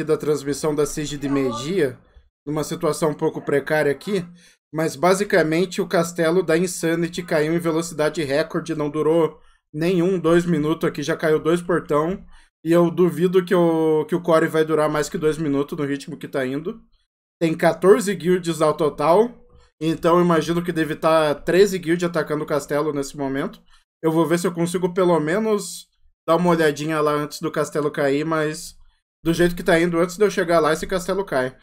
aqui da transmissão da Siege de media uma numa situação um pouco precária aqui, mas basicamente o castelo da Insanity caiu em velocidade recorde, não durou nenhum, dois minutos aqui, já caiu dois portão, e eu duvido que o, que o core vai durar mais que dois minutos no ritmo que tá indo. Tem 14 guilds ao total, então imagino que deve estar tá 13 guilds atacando o castelo nesse momento. Eu vou ver se eu consigo pelo menos dar uma olhadinha lá antes do castelo cair, mas do jeito que tá indo antes de eu chegar lá, esse castelo cai.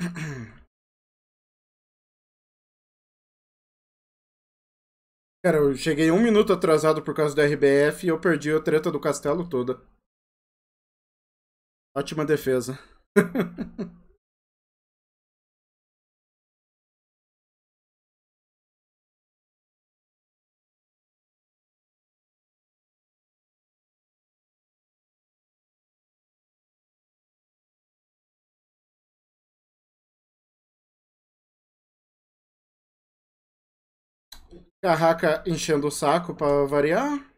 Cara, eu cheguei um minuto atrasado por causa do RBF e eu perdi a treta do castelo toda. Ótima defesa. a Haka enchendo o saco para variar.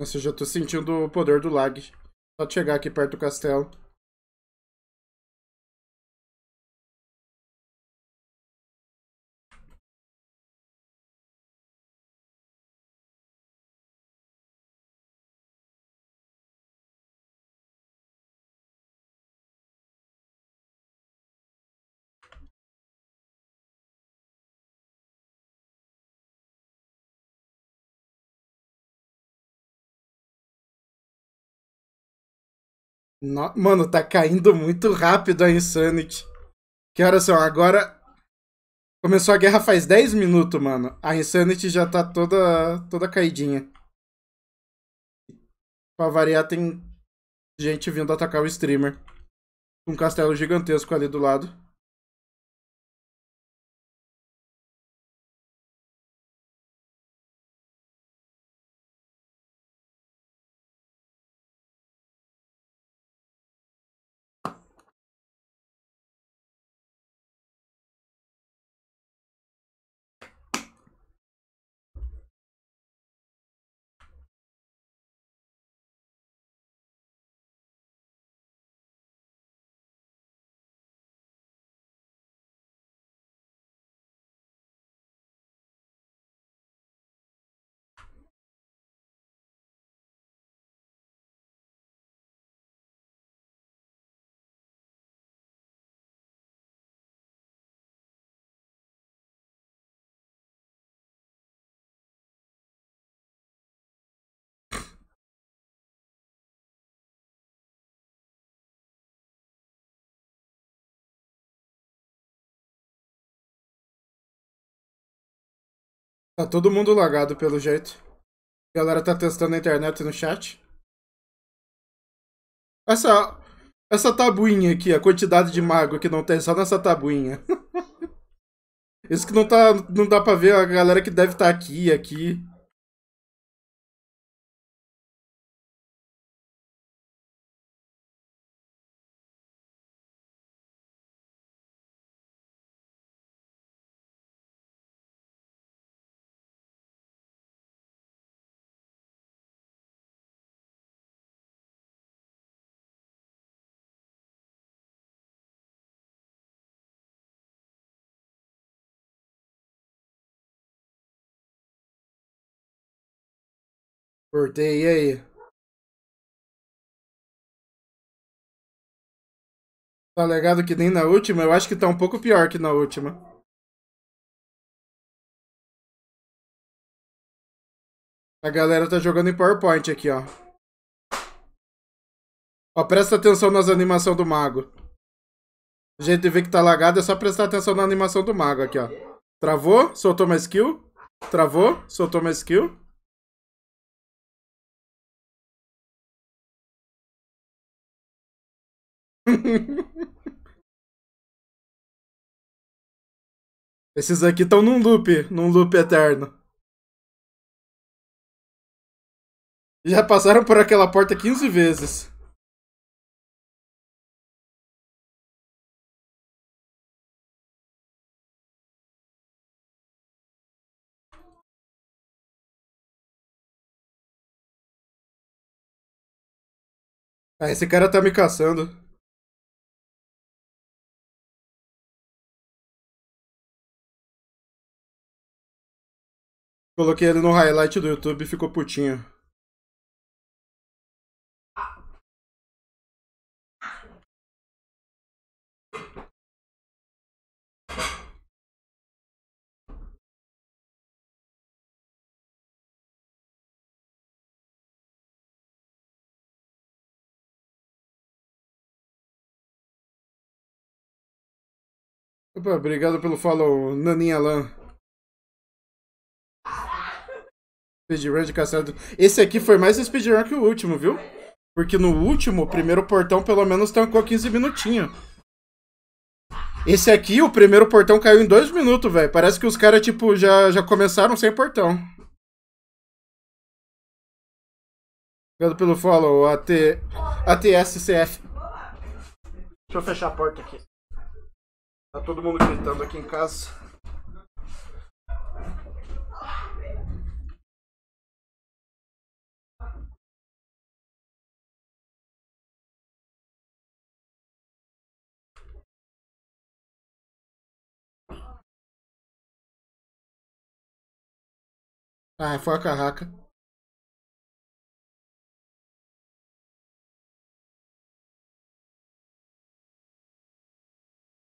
Nossa, eu já tô sentindo o poder do lag. Só chegar aqui perto do castelo. No... Mano, tá caindo muito rápido a Insanity. Que horas são? Agora. Começou a guerra faz 10 minutos, mano. A Insanity já tá toda, toda caidinha. Pra variar, tem gente vindo atacar o streamer. Um castelo gigantesco ali do lado. Tá todo mundo lagado pelo jeito. A galera tá testando a internet no chat. Essa, essa tabuinha aqui, a quantidade de mago que não tem só nessa tabuinha. Isso que não, tá, não dá pra ver a galera que deve estar tá aqui, aqui. Cortei e aí? Tá legado que nem na última? Eu acho que tá um pouco pior que na última. A galera tá jogando em PowerPoint aqui, ó. Ó, presta atenção nas animações do mago. A gente vê que tá lagado, é só prestar atenção na animação do mago aqui, ó. Travou, soltou uma skill. Travou, soltou uma skill. Esses aqui estão num loop, num loop eterno. Já passaram por aquela porta 15 vezes. Ah, esse cara tá me caçando. Coloquei ele no highlight do YouTube e ficou putinho. Opa, obrigado pelo follow, Naninha Lan. Speedrun de Caçado. Esse aqui foi mais speedrun que o último, viu? Porque no último, o primeiro portão pelo menos tancou 15 minutinhos. Esse aqui, o primeiro portão caiu em dois minutos, velho. Parece que os caras, tipo, já, já começaram sem portão. Obrigado pelo follow, AT... ATSCF. Deixa eu fechar a porta aqui. Tá todo mundo gritando aqui em casa. Ah, é, foi a carraca.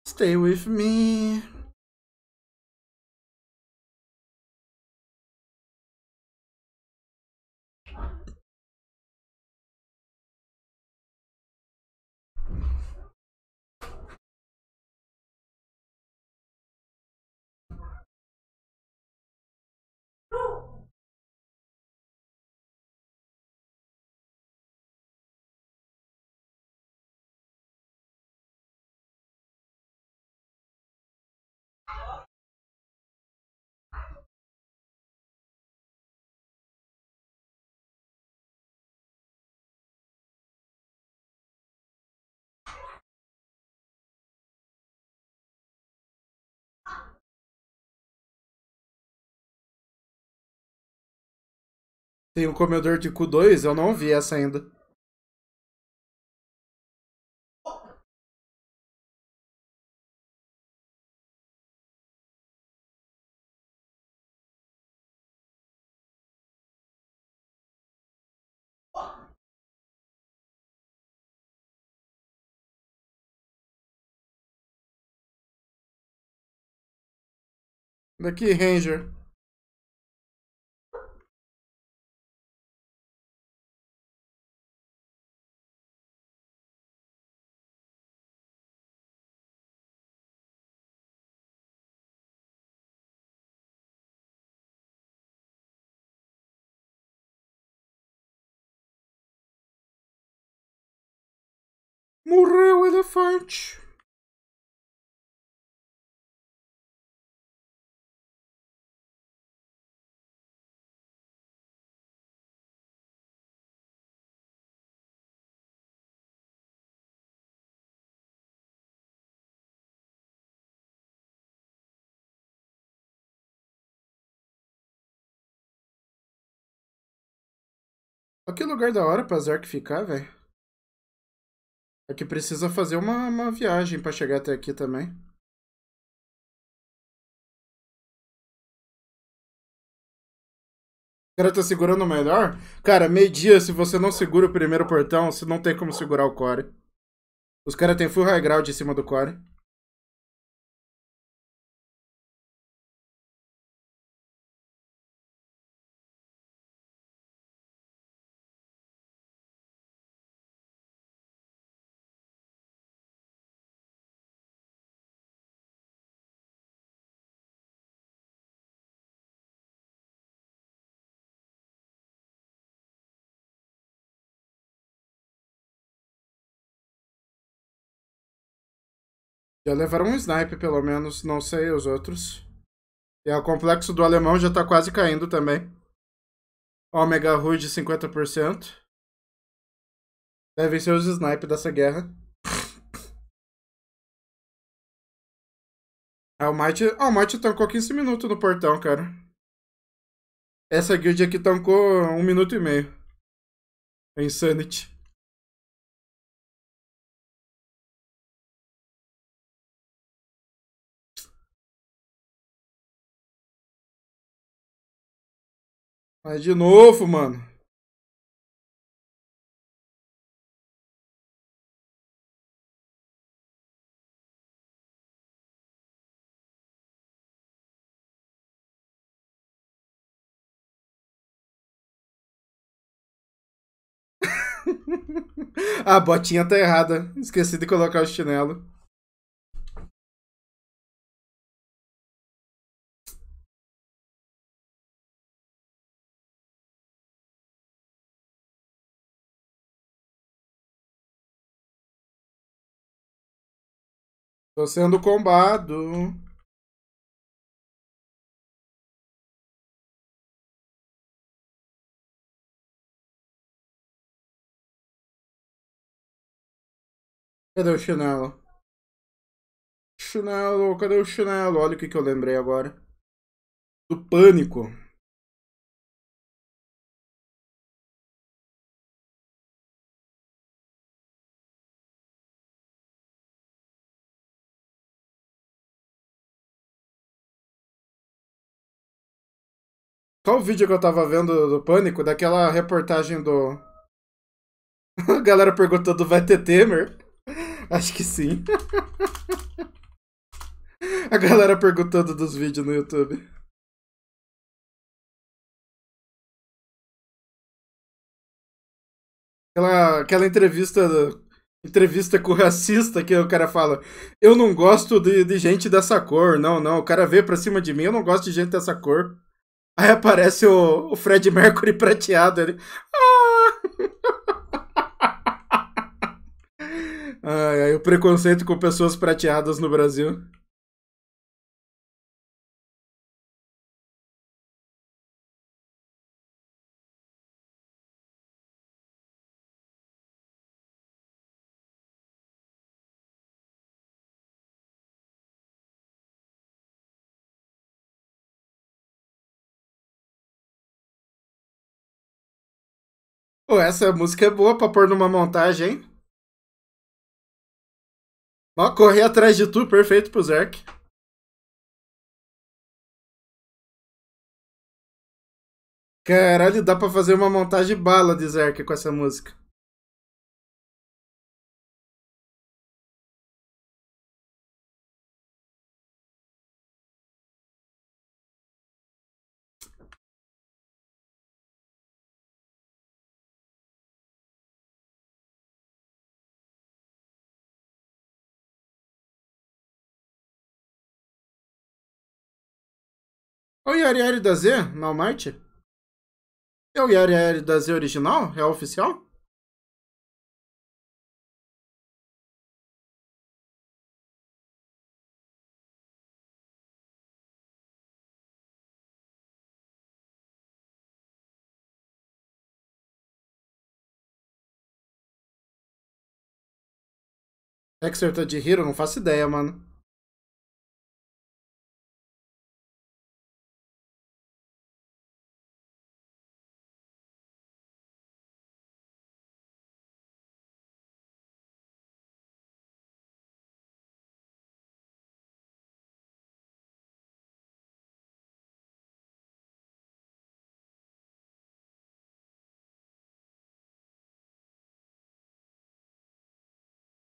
Stay with me. Tem o Comedor de Cu 2, eu não vi essa ainda. Daqui, Ranger. Morreu o elefante. Aqui lugar da hora pra Zark ficar, velho. É que precisa fazer uma, uma viagem para chegar até aqui também. O cara tá segurando o melhor? Cara, meio-dia, se você não segura o primeiro portão, você não tem como segurar o core. Os caras têm full high ground em cima do core. Já levaram um snipe, pelo menos. Não sei os outros. E o complexo do alemão já tá quase caindo também. Omega Rude 50%. Devem ser os snipe dessa guerra. É, o Might, ah, o Might tancou 15 minutos no portão, cara. Essa guild aqui tancou 1 minuto e meio. Insanity. Mas de novo, mano. A botinha tá errada. Esqueci de colocar o chinelo. Tô sendo combado. Cadê o chinelo? Chinelo, cadê o chinelo? Olha o que, que eu lembrei agora. Do pânico. Qual o vídeo que eu tava vendo do Pânico? Daquela reportagem do. A galera perguntando: vai ter Temer? Acho que sim. A galera perguntando dos vídeos no YouTube. Aquela, aquela entrevista entrevista com o racista que o cara fala: Eu não gosto de, de gente dessa cor. Não, não. O cara vê pra cima de mim: Eu não gosto de gente dessa cor. Aí aparece o, o Fred Mercury prateado. ali. Ah! Ai, ai, o preconceito com pessoas prateadas no Brasil. Pô, essa música é boa pra pôr numa montagem, hein? Ó, correr atrás de tu, perfeito pro Zerk. Caralho, dá pra fazer uma montagem bala de Zerk com essa música. É o Yari Yari da Z na É o Yari Yari da Z original? É oficial? tá de Hero? Não faço ideia, mano.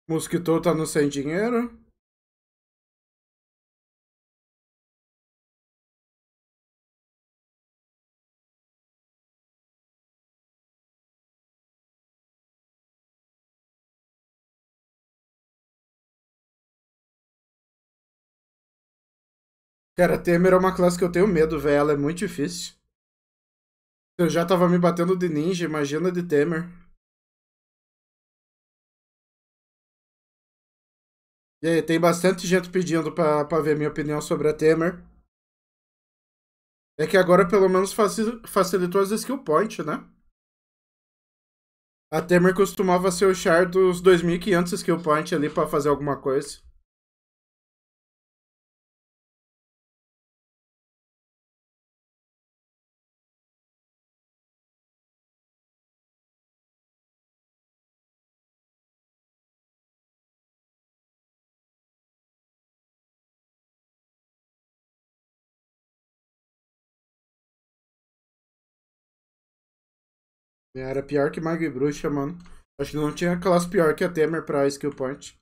Mosquito tá no sem dinheiro? Cara, Temer é uma classe que eu tenho medo, velho. Ela é muito difícil. Eu já tava me batendo de ninja, imagina de Temer. E aí, tem bastante gente pedindo para ver minha opinião sobre a Temer. É que agora pelo menos facilitou as skill points, né? A Temer costumava ser o char dos 2.500 skill points ali para fazer alguma coisa. Era pior que Mago e Bruxa, mano. Acho que não tinha classe pior que a Temer pra skill point.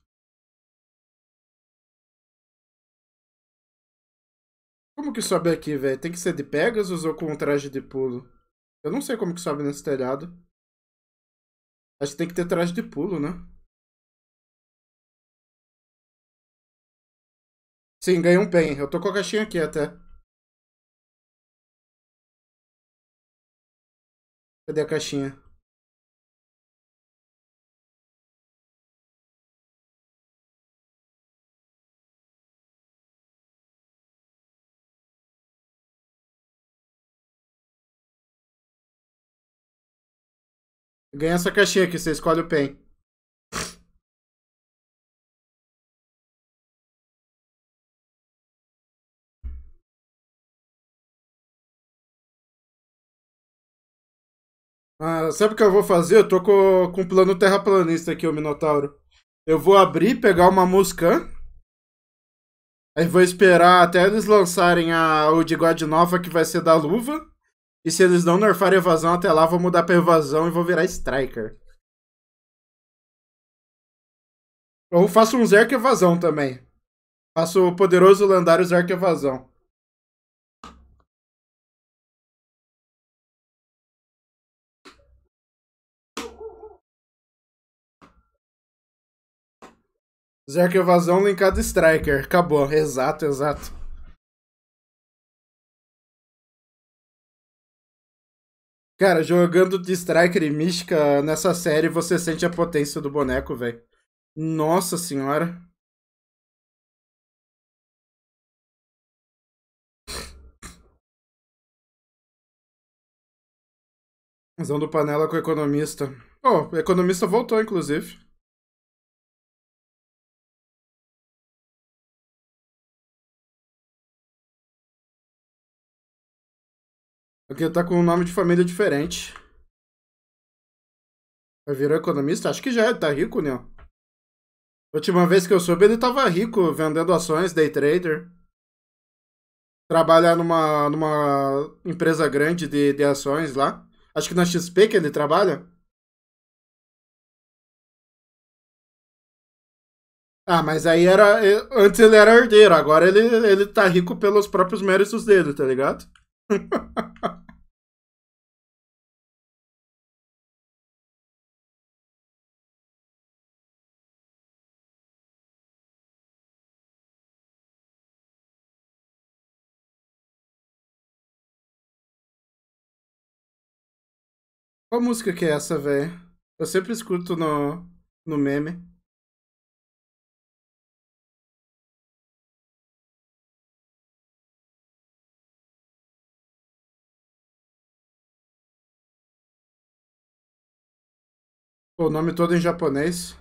Como que sobe aqui, velho? Tem que ser de Pegasus ou com um traje de pulo? Eu não sei como que sobe nesse telhado. Acho que tem que ter traje de pulo, né? Sim, ganhei um pen. Eu tô com a caixinha aqui até. Cadê a caixinha? Ganha essa caixinha aqui, você escolhe o PEN. Ah, sabe o que eu vou fazer? Eu tô com, com um plano terraplanista aqui, o Minotauro. Eu vou abrir, pegar uma música. Aí vou esperar até eles lançarem a Old God nova que vai ser da luva. E se eles não nerfarem evasão até lá, vou mudar pra evasão e vou virar Striker. Ou faço um Zerk Evasão também. Faço o poderoso lendário Zerk Evasão. Zerk evasão linkado striker. Acabou. Exato, exato. Cara, jogando de striker e mística nessa série, você sente a potência do boneco, velho. Nossa senhora. Usando panela com o economista. Oh, o economista voltou, inclusive. Porque tá com um nome de família diferente. Virou economista? Acho que já é, tá rico, né? Última vez que eu soube, ele tava rico, vendendo ações, day trader. Trabalha numa, numa empresa grande de, de ações lá. Acho que na XP que ele trabalha. Ah, mas aí era. Antes ele era herdeiro, agora ele, ele tá rico pelos próprios méritos dele, tá ligado? Qual música que é essa, velho? Eu sempre escuto no, no meme. O nome todo em japonês.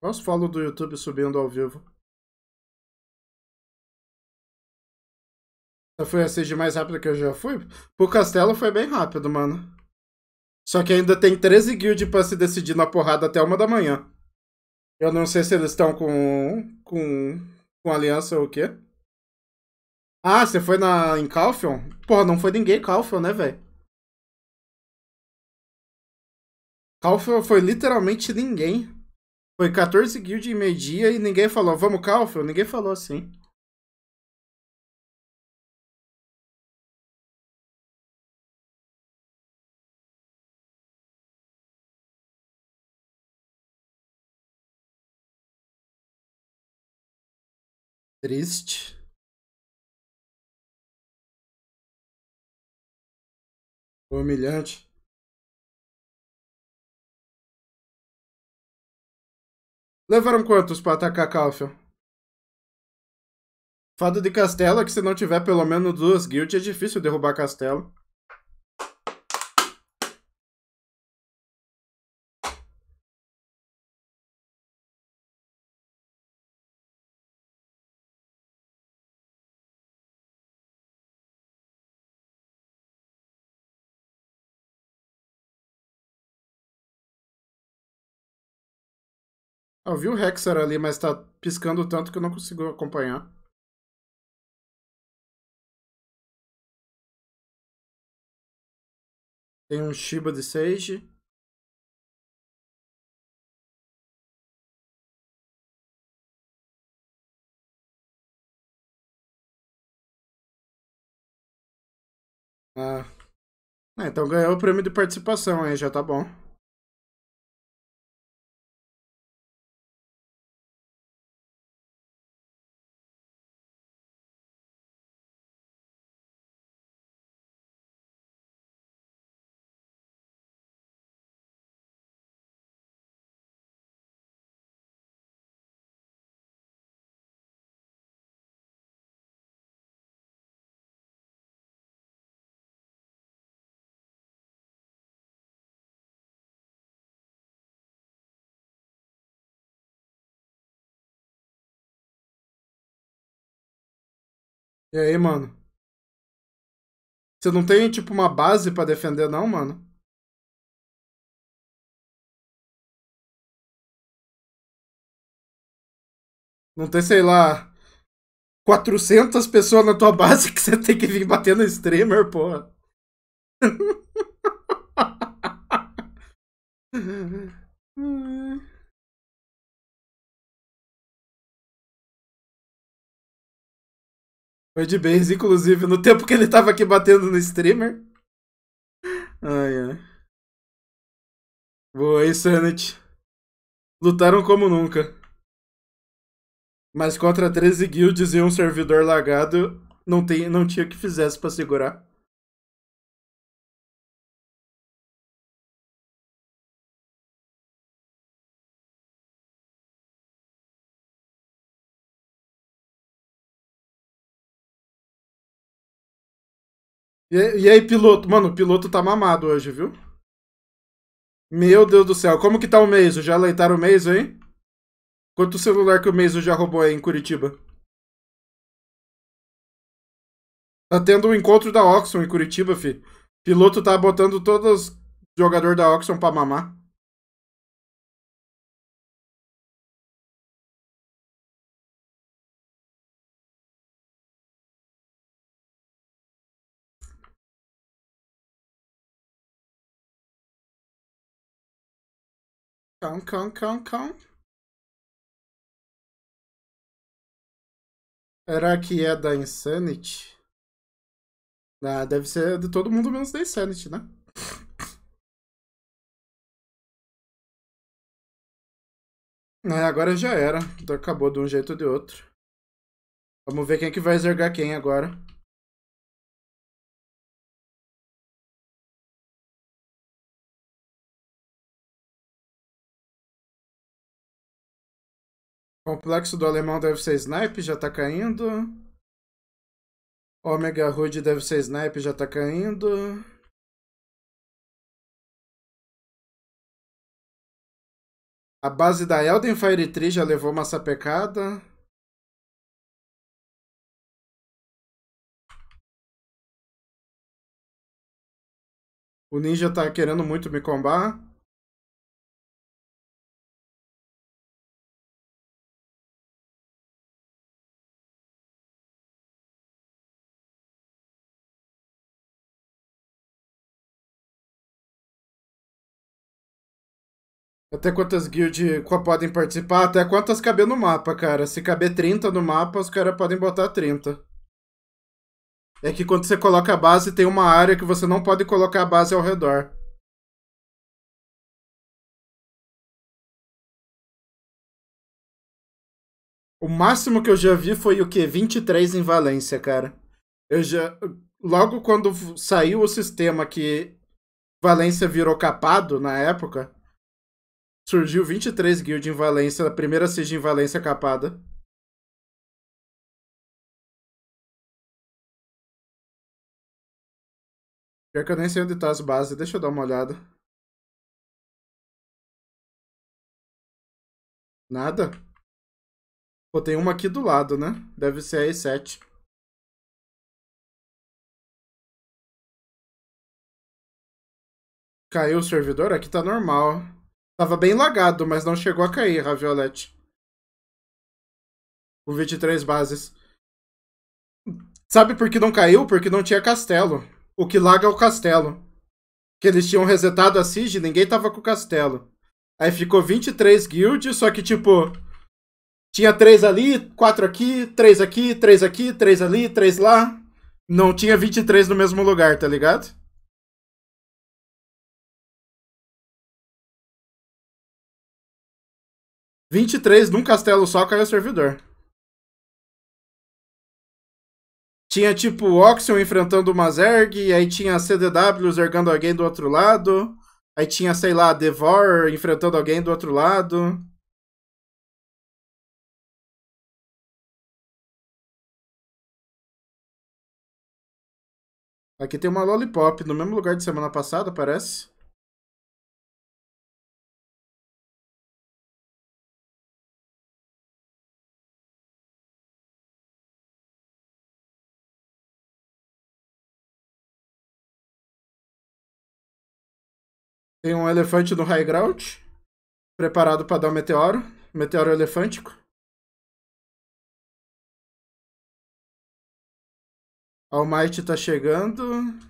Olha os follow do YouTube subindo ao vivo. foi a seed mais rápida que eu já fui. Pro castelo foi bem rápido, mano. Só que ainda tem 13 guildes pra se decidir na porrada até uma da manhã. Eu não sei se eles estão com, com. com aliança ou o quê. Ah, você foi na, em Calfion? Porra, não foi ninguém Calfion, né, velho? Calfion foi literalmente ninguém. Foi 14 guildes em meio-dia e ninguém falou, vamos Calfion? Ninguém falou assim. triste. Humilhante. Levaram quantos pra atacar Calfion? Fado de castelo é que se não tiver pelo menos duas guilds é difícil derrubar castelo. Eu vi o Hexer ali, mas tá piscando tanto que eu não consigo acompanhar. Tem um Shiba de Sage. Ah. ah. então ganhou o prêmio de participação aí, já tá bom. E aí, mano? Você não tem, tipo, uma base para defender, não, mano? Não tem, sei lá, 400 pessoas na tua base que você tem que vir bater no streamer, porra. Foi de base, inclusive, no tempo que ele tava aqui batendo no streamer. Ai, ai. Boa, Insanity. Lutaram como nunca. Mas contra 13 guilds e um servidor lagado, não, tem, não tinha que fizesse para segurar. E, e aí, piloto? Mano, o piloto tá mamado hoje, viu? Meu Deus do céu. Como que tá o Meizo? Já leitaram o Meizo, hein? Quanto celular que o Meizo já roubou aí em Curitiba? Tá tendo um encontro da Oxon em Curitiba, fi. Piloto tá botando todos os jogadores da Oxon pra mamar. Cão, cão, cão, cão. Será que é da Insanity? Ah, deve ser de todo mundo menos da Insanity, né? É, agora já era. Acabou de um jeito ou de outro. Vamos ver quem é que vai zergar quem agora. Complexo do alemão deve ser snipe, já tá caindo. Omega Hood deve ser snipe, já tá caindo. A base da Elden Fire Tree já levou uma sapecada. O ninja tá querendo muito me combar. Até quantas guilds podem participar? Até quantas caber no mapa, cara. Se caber 30 no mapa, os caras podem botar 30. É que quando você coloca a base, tem uma área que você não pode colocar a base ao redor. O máximo que eu já vi foi o quê? 23 em Valência, cara. Eu já. Logo quando saiu o sistema que Valência virou capado na época, Surgiu 23 guild em Valência, a primeira siege em Valência capada. Pior que eu nem sei onde tá as bases, deixa eu dar uma olhada. Nada? Pô, tem uma aqui do lado, né? Deve ser a E7. Caiu o servidor? Aqui tá normal. Tava bem lagado, mas não chegou a cair, Raviolete. Com 23 bases. Sabe por que não caiu? Porque não tinha castelo. O que laga é o castelo. Que eles tinham resetado a Siege ninguém tava com o castelo. Aí ficou 23 guildes, só que tipo. Tinha 3 ali, 4 aqui, 3 aqui, 3 aqui, 3 ali, 3 lá. Não tinha 23 no mesmo lugar, tá ligado? 23 num castelo só caiu o é servidor. Tinha tipo o Oxion enfrentando uma Zerg, aí tinha a CDW zergando alguém do outro lado, aí tinha, sei lá, Devor enfrentando alguém do outro lado. Aqui tem uma Lollipop, no mesmo lugar de semana passada, parece. Tem um elefante no high ground, preparado para dar um meteoro, meteoro elefântico. Almighty tá chegando.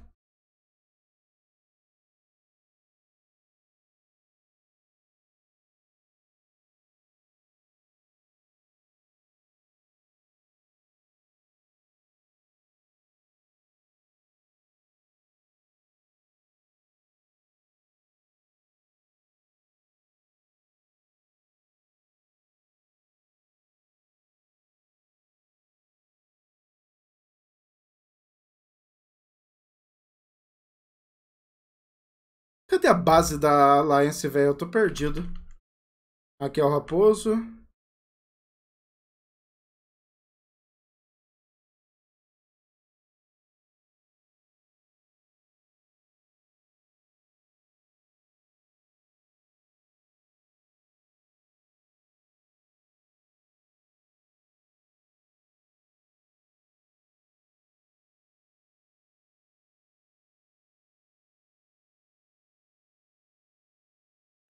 Cadê a base da Alliance, velho? Eu tô perdido. Aqui é o Raposo.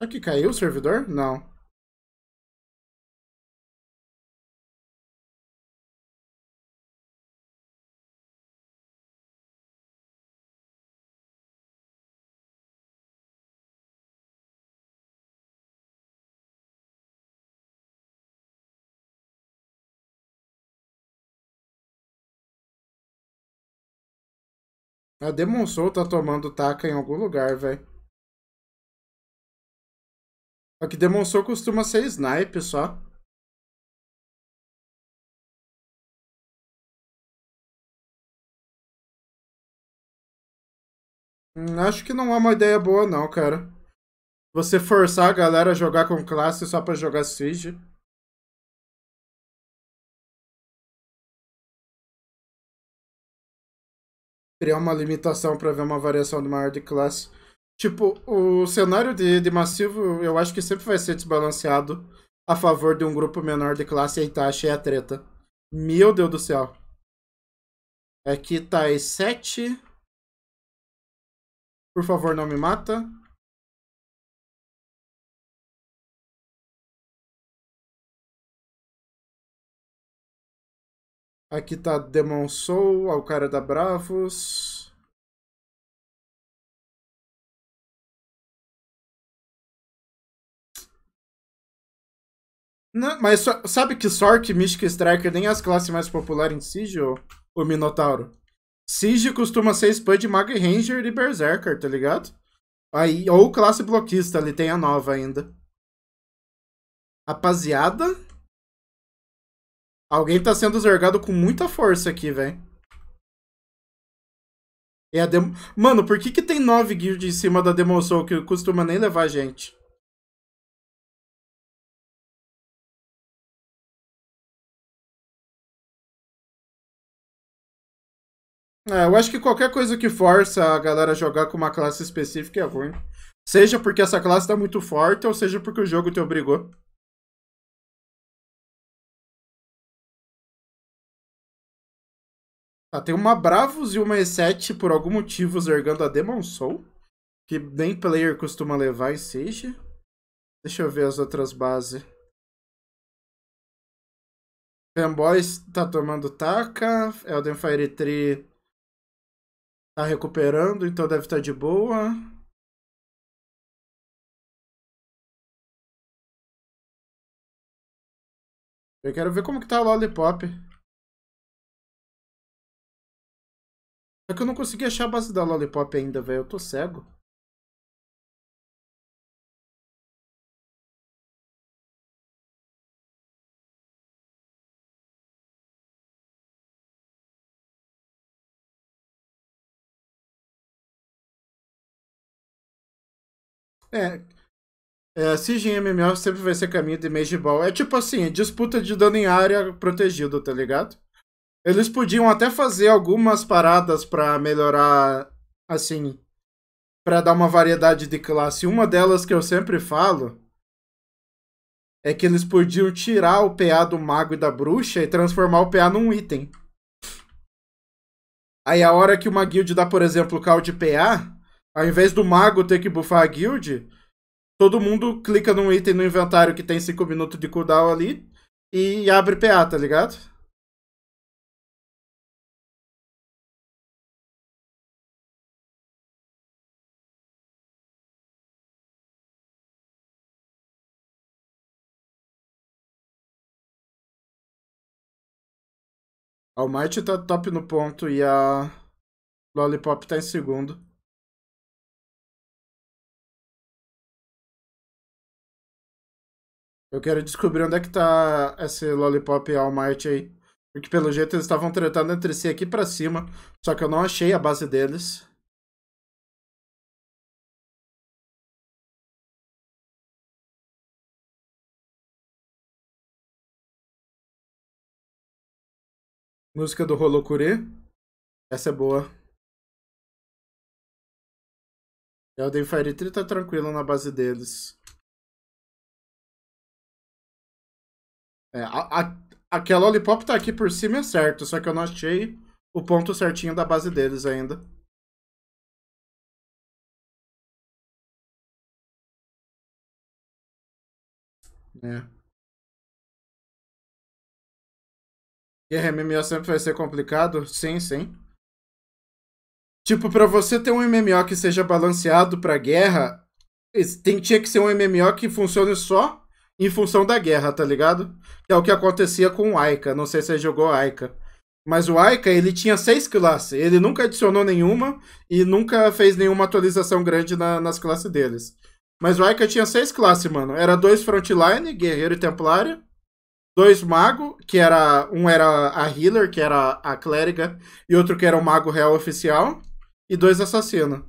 Aqui caiu o servidor? Não. A Demon Soul tá tomando taca em algum lugar, velho. É o que demonstrou costuma ser é snipe só. Hum, acho que não é uma ideia boa não, cara. Você forçar a galera a jogar com classe só pra jogar Siege. Criar uma limitação pra ver uma variação maior de classe. Tipo, o cenário de, de massivo, eu acho que sempre vai ser desbalanceado a favor de um grupo menor de classe e tá cheia a treta. Meu Deus do céu. Aqui é tá E7. Por favor, não me mata. Aqui tá Demon Soul, ao cara da Bravos. Não, mas só, sabe que Sork, Mystic Striker nem as classes mais populares em Sigil, ou Minotauro? Siege costuma ser Spud, Mag Ranger e Berserker, tá ligado? Aí, ou classe bloquista, ele tem a nova ainda. Rapaziada. Alguém tá sendo zergado com muita força aqui, velho. É a demo... Mano, por que que tem nove guilds em cima da Demon Soul que costuma nem levar gente? É, eu acho que qualquer coisa que força a galera a jogar com uma classe específica é ruim. Seja porque essa classe tá muito forte, ou seja porque o jogo te obrigou. Ah, tem uma Bravos e uma E7 por algum motivo zergando a Demon Soul, que nem player costuma levar em seja Deixa eu ver as outras bases. Fanboys tá tomando taca. Elden Fire 3 Tá recuperando, então deve estar tá de boa. Eu quero ver como que tá o Lollipop. Só é que eu não consegui achar a base da Lollipop ainda, velho. Eu tô cego. É. É, CG MMO sempre vai ser caminho de Mage Ball. É tipo assim, é disputa de dano em área protegido, tá ligado? Eles podiam até fazer algumas paradas para melhorar, assim, para dar uma variedade de classe. Uma delas que eu sempre falo é que eles podiam tirar o PA do mago e da bruxa e transformar o PA num item. Aí a hora que uma guild dá, por exemplo, o call de PA, ao invés do mago ter que bufar a guild, todo mundo clica num item no inventário que tem 5 minutos de cooldown ali e abre PA, tá ligado? A Almighty tá top no ponto e a Lollipop tá em segundo. Eu quero descobrir onde é que tá esse Lollipop All Might aí. Porque pelo jeito eles estavam tretando entre si aqui pra cima. Só que eu não achei a base deles. Música do Holokuri. Essa é boa. Elden Fire 3 tá tranquilo na base deles. É, a, a, Lollipop tá aqui por cima é certo, só que eu não achei o ponto certinho da base deles ainda. É. Guerra MMO sempre vai ser complicado? Sim, sim. Tipo, para você ter um MMO que seja balanceado para guerra, tem, tinha que ser um MMO que funcione só em função da guerra, tá ligado? Que é o que acontecia com o Aika. Não sei se você jogou Aika. Mas o Aika, ele tinha seis classes. Ele nunca adicionou nenhuma e nunca fez nenhuma atualização grande na, nas classes deles. Mas o Aika tinha seis classes, mano. Era dois frontline, guerreiro e templário. Dois mago, que era... Um era a healer, que era a clériga. E outro que era o mago real oficial. E dois assassino.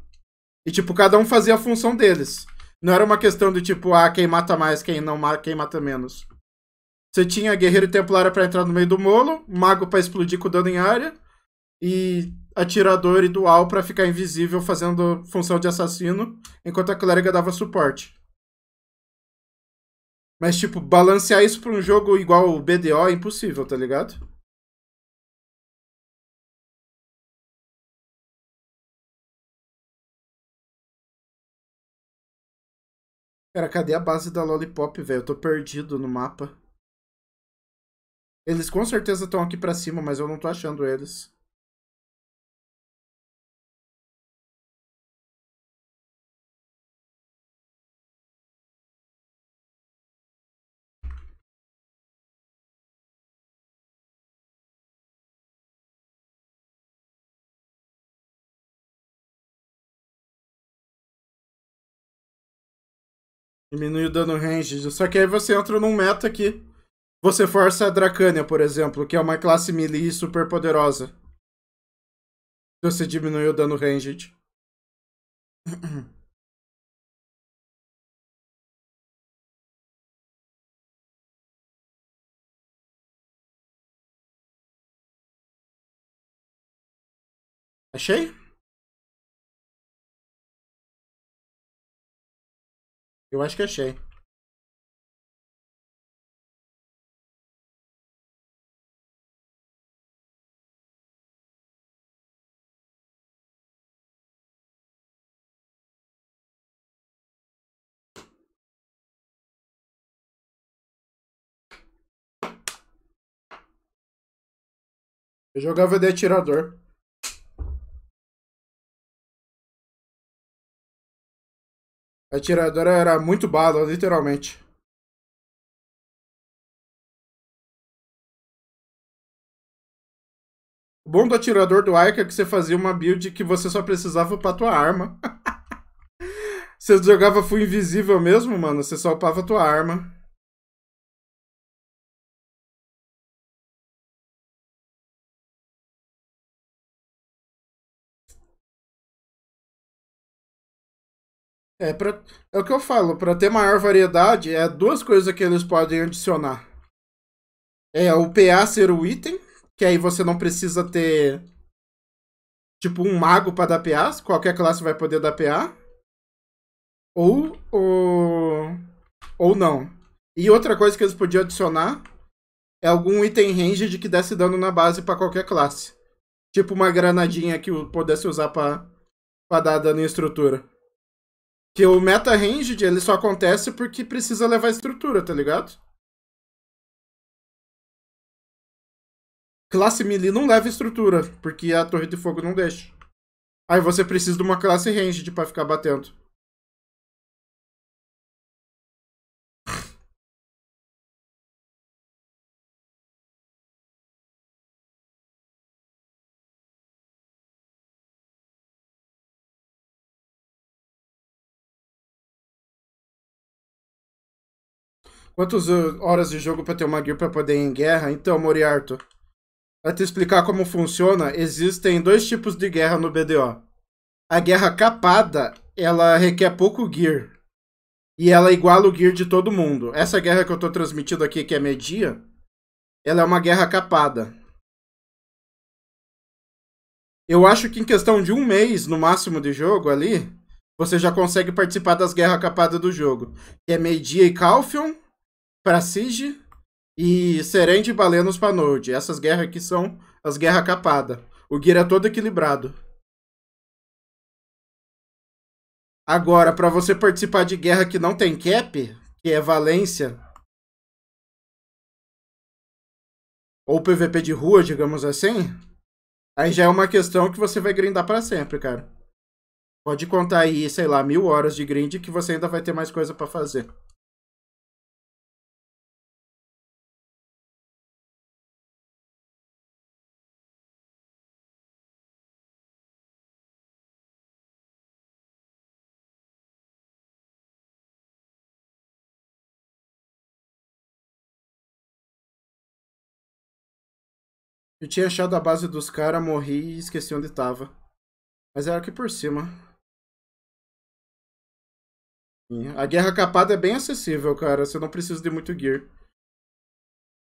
E, tipo, cada um fazia a função deles. Não era uma questão do tipo, ah, quem mata mais, quem não mata, quem mata menos. Você tinha guerreiro templário para entrar no meio do molo, mago para explodir com dano em área e atirador e dual para ficar invisível fazendo função de assassino, enquanto a clériga dava suporte. Mas tipo, balancear isso para um jogo igual o BDO é impossível, tá ligado? Cara, cadê a base da Lollipop, velho? Eu tô perdido no mapa. Eles com certeza estão aqui pra cima, mas eu não tô achando eles. Diminui o dano ranged. Só que aí você entra num meta que você força a Dracânia, por exemplo, que é uma classe melee super poderosa. Você diminui o dano ranged. Achei? Eu acho que achei. Eu jogava de atirador. A era muito bala, literalmente. O bom do atirador do Ica é que você fazia uma build que você só precisava pra tua arma. você jogava full invisível mesmo, mano. Você só upava tua arma. É, pra, é o que eu falo, para ter maior variedade, é duas coisas que eles podem adicionar. É o PA ser o item, que aí você não precisa ter tipo um mago para dar PA, qualquer classe vai poder dar PA. Ou ou, ou não. E outra coisa que eles podiam adicionar é algum item range de que desse dano na base para qualquer classe. Tipo uma granadinha que pudesse usar para dar dano em estrutura. Que o meta ranged, ele só acontece porque precisa levar estrutura, tá ligado? Classe melee não leva estrutura, porque a torre de fogo não deixa. Aí você precisa de uma classe ranged pra ficar batendo. Quantas uh, horas de jogo para ter uma guild para poder ir em guerra? Então, Moriarto, para te explicar como funciona, existem dois tipos de guerra no BDO. A guerra capada, ela requer pouco gear. E ela iguala o gear de todo mundo. Essa guerra que eu tô transmitindo aqui, que é media, ela é uma guerra capada. Eu acho que em questão de um mês, no máximo, de jogo ali, você já consegue participar das guerras capadas do jogo. Que é media e Calfion para Sige e Serende e Balenos para Node. Essas guerras aqui são as guerras capadas. O gear é todo equilibrado. Agora, para você participar de guerra que não tem cap, que é Valência, ou PVP de rua, digamos assim, aí já é uma questão que você vai grindar para sempre, cara. Pode contar aí, sei lá, mil horas de grind que você ainda vai ter mais coisa para fazer. Eu tinha achado a base dos caras, morri e esqueci onde tava. Mas era é aqui por cima. A guerra capada é bem acessível, cara. Você não precisa de muito gear.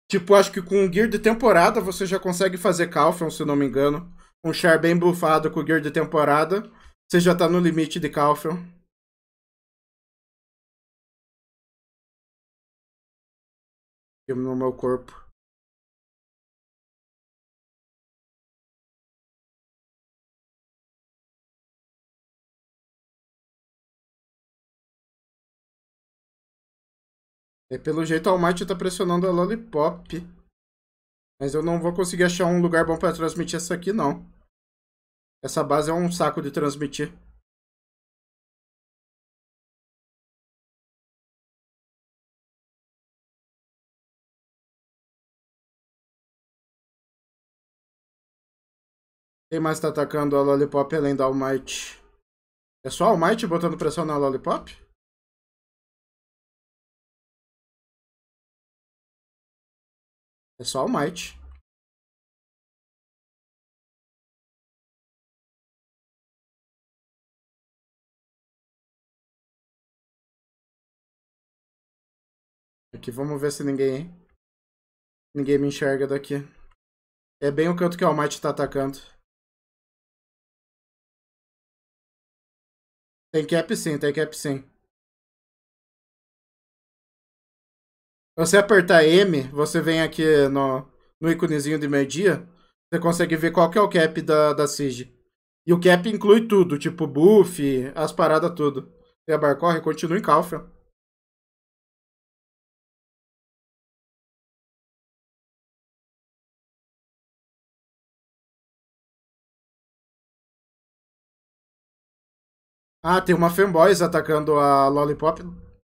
Tipo, acho que com o gear de temporada você já consegue fazer Calpheon, se não me engano. Um char bem bufado com o gear de temporada. Você já tá no limite de Calpheon. No meu corpo. É pelo jeito, a Almighty tá pressionando a Lollipop. Mas eu não vou conseguir achar um lugar bom pra transmitir essa aqui, não. Essa base é um saco de transmitir. Quem mais tá atacando a Lollipop além da Almighty? É só a Almighty botando pressão na Lollipop? É só o Might. Aqui, vamos ver se ninguém... Ninguém me enxerga daqui. É bem o canto que o Might tá atacando. Tem cap sim, tem cap sim. você apertar M, você vem aqui no, no íconezinho de meio-dia, você consegue ver qual que é o cap da, da SIG. E o cap inclui tudo, tipo buff, as paradas, tudo. E a Barcorre continua em Calfion. Ah, tem uma femboys atacando a Lollipop.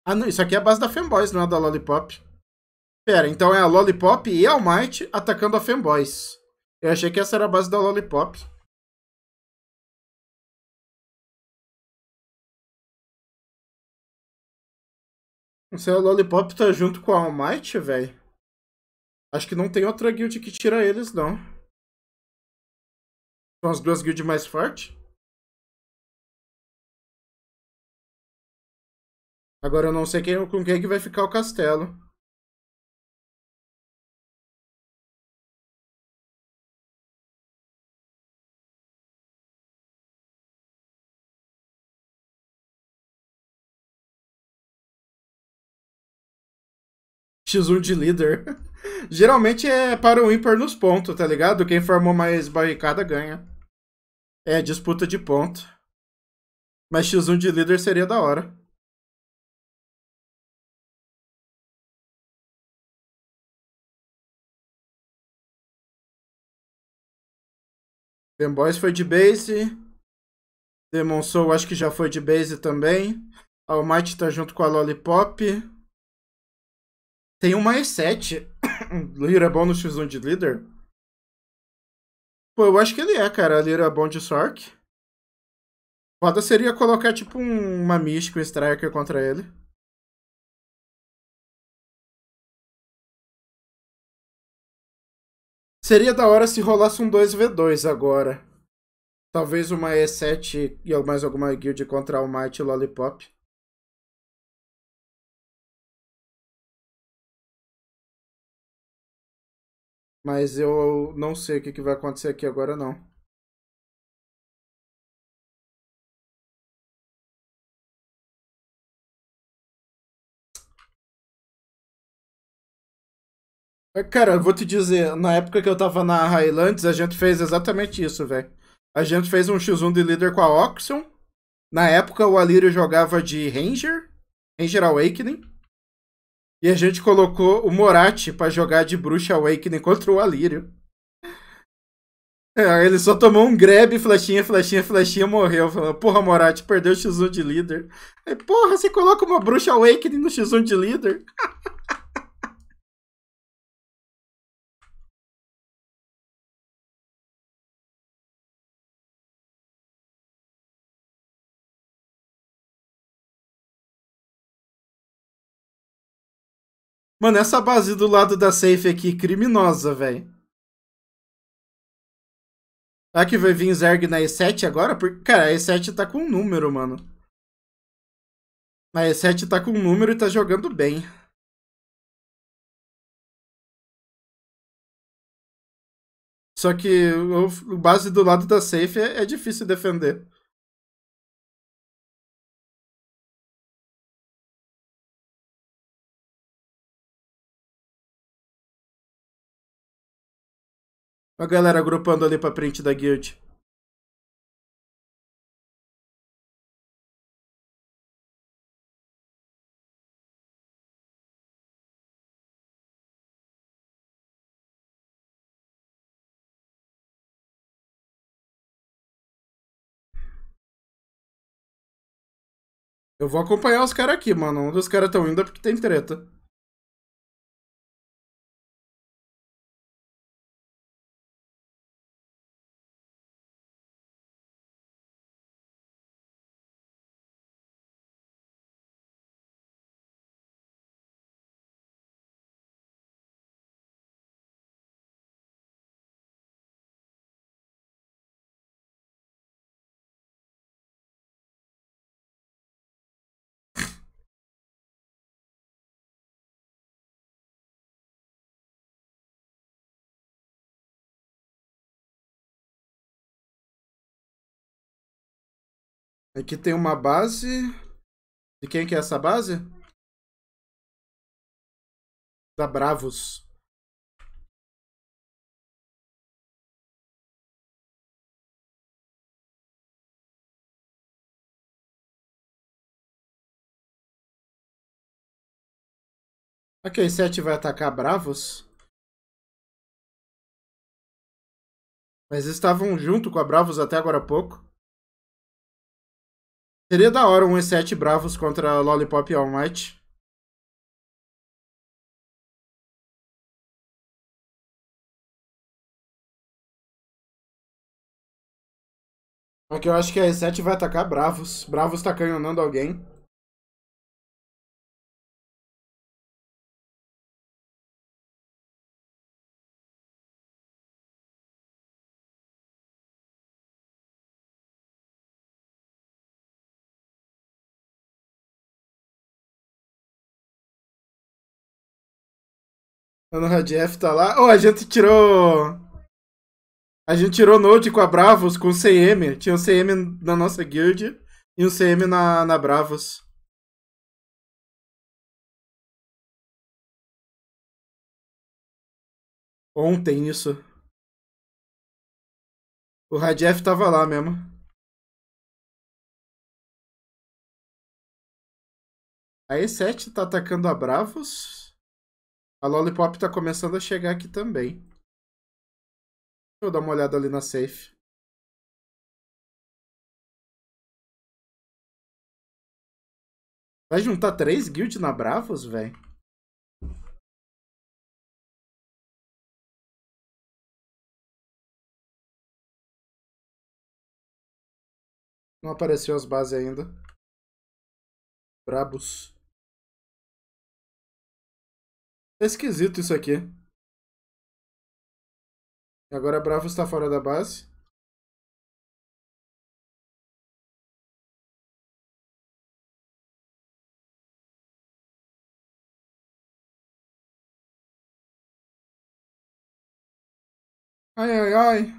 Ah, não, isso aqui é a base da femboys, não é da Lollipop. Pera, então é a Lollipop e a Might atacando a Fanboys. Eu achei que essa era a base da Lollipop. Não sei, a Lollipop tá junto com a All Might, velho. Acho que não tem outra guild que tira eles, não. São as duas guilds mais fortes. Agora eu não sei quem, com quem que vai ficar o castelo. X1 de líder. Geralmente é para o ímpar nos pontos, tá ligado? Quem formou mais barricada ganha. É disputa de ponto. Mas X1 de líder seria da hora. Demboys foi de base. Demon Soul acho que já foi de base também. Almighty tá junto com a Lollipop. Tem uma E7. Lira bom no X1 de líder? Pô, eu acho que ele é, cara. Lira é bom de Sork. Foda seria colocar, tipo, um, uma Mística, um Striker contra ele. Seria da hora se rolasse um 2v2 agora. Talvez uma E7 e mais alguma guild contra o Might e Lollipop. Mas eu não sei o que, que vai acontecer aqui agora, não. É, cara, eu vou te dizer, na época que eu tava na Highlands, a gente fez exatamente isso, velho. A gente fez um X1 de líder com a Oxon. Na época, o Alírio jogava de Ranger, Ranger Awakening. E a gente colocou o Moratti para jogar de Bruxa Awakening contra o Alírio. É, ele só tomou um grab, flechinha, flechinha, flechinha, morreu. porra, Moratti, perdeu o X1 de líder. Aí, porra, você coloca uma Bruxa Awakening no X1 de líder? Mano, essa base do lado da safe aqui, criminosa, velho. Será que vai vir Zerg na E7 agora? Porque, cara, a E7 tá com um número, mano. A E7 tá com um número e tá jogando bem. Só que o, base do lado da safe é, é difícil defender. A galera agrupando ali pra frente da guild. Eu vou acompanhar os caras aqui, mano. Um dos caras tão indo é porque tem treta. Aqui é tem uma base. De quem que é essa base? Da Bravos. Ok, 7 vai atacar Bravos. Mas estavam junto com a Bravos até agora há pouco. Seria da hora um E7 Bravos contra Lollipop All Might. Aqui é eu acho que a E7 vai atacar Bravos. Bravos tá canhonando alguém. Mano, o Radiev tá lá. Oh, a gente tirou. A gente tirou Node com a Bravos com CM. Tinha um CM na nossa guild e um CM na, na Bravos. Ontem isso. O Radiev tava lá mesmo. A E7 tá atacando a Bravos. A Lollipop tá começando a chegar aqui também. Deixa eu dar uma olhada ali na safe. Vai juntar três guilds na Bravos, velho? Não apareceu as bases ainda. Brabos. Tá esquisito isso aqui. Agora Bravo está fora da base. Ai, ai, ai.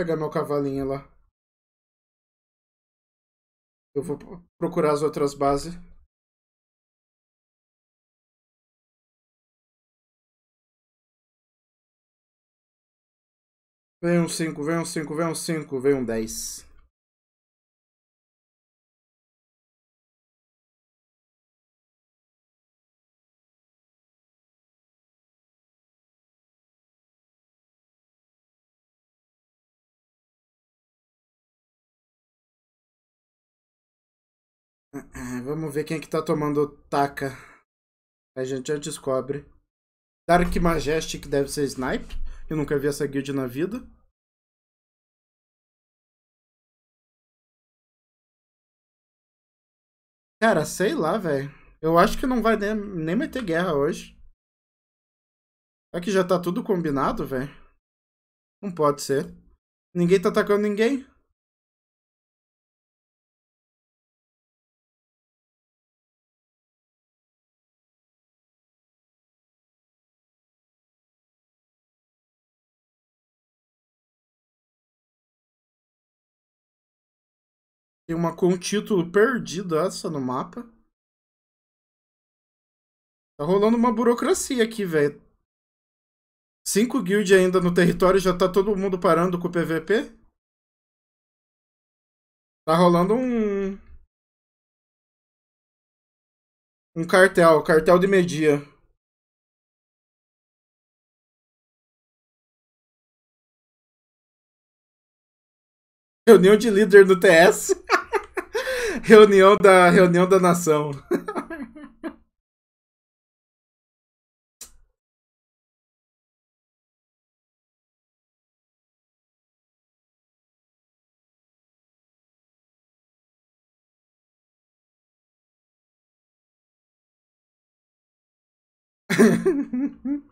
pegar meu cavalinho lá. Eu vou procurar as outras bases. Vem um 5, vem um 5, vem um 5, vem um 10. Ah, vamos ver quem é que tá tomando taca. A gente já descobre. Dark Majestic deve ser Snipe. Eu nunca vi essa guild na vida. Cara, sei lá, velho. Eu acho que não vai nem, nem meter guerra hoje. É que já tá tudo combinado, velho. Não pode ser. Ninguém tá atacando ninguém. Tem uma com título perdido essa no mapa. Tá rolando uma burocracia aqui, velho. Cinco guild ainda no território, já tá todo mundo parando com o PVP? Tá rolando um... Um cartel, cartel de media. Reunião de líder do TS. reunião da reunião da nação.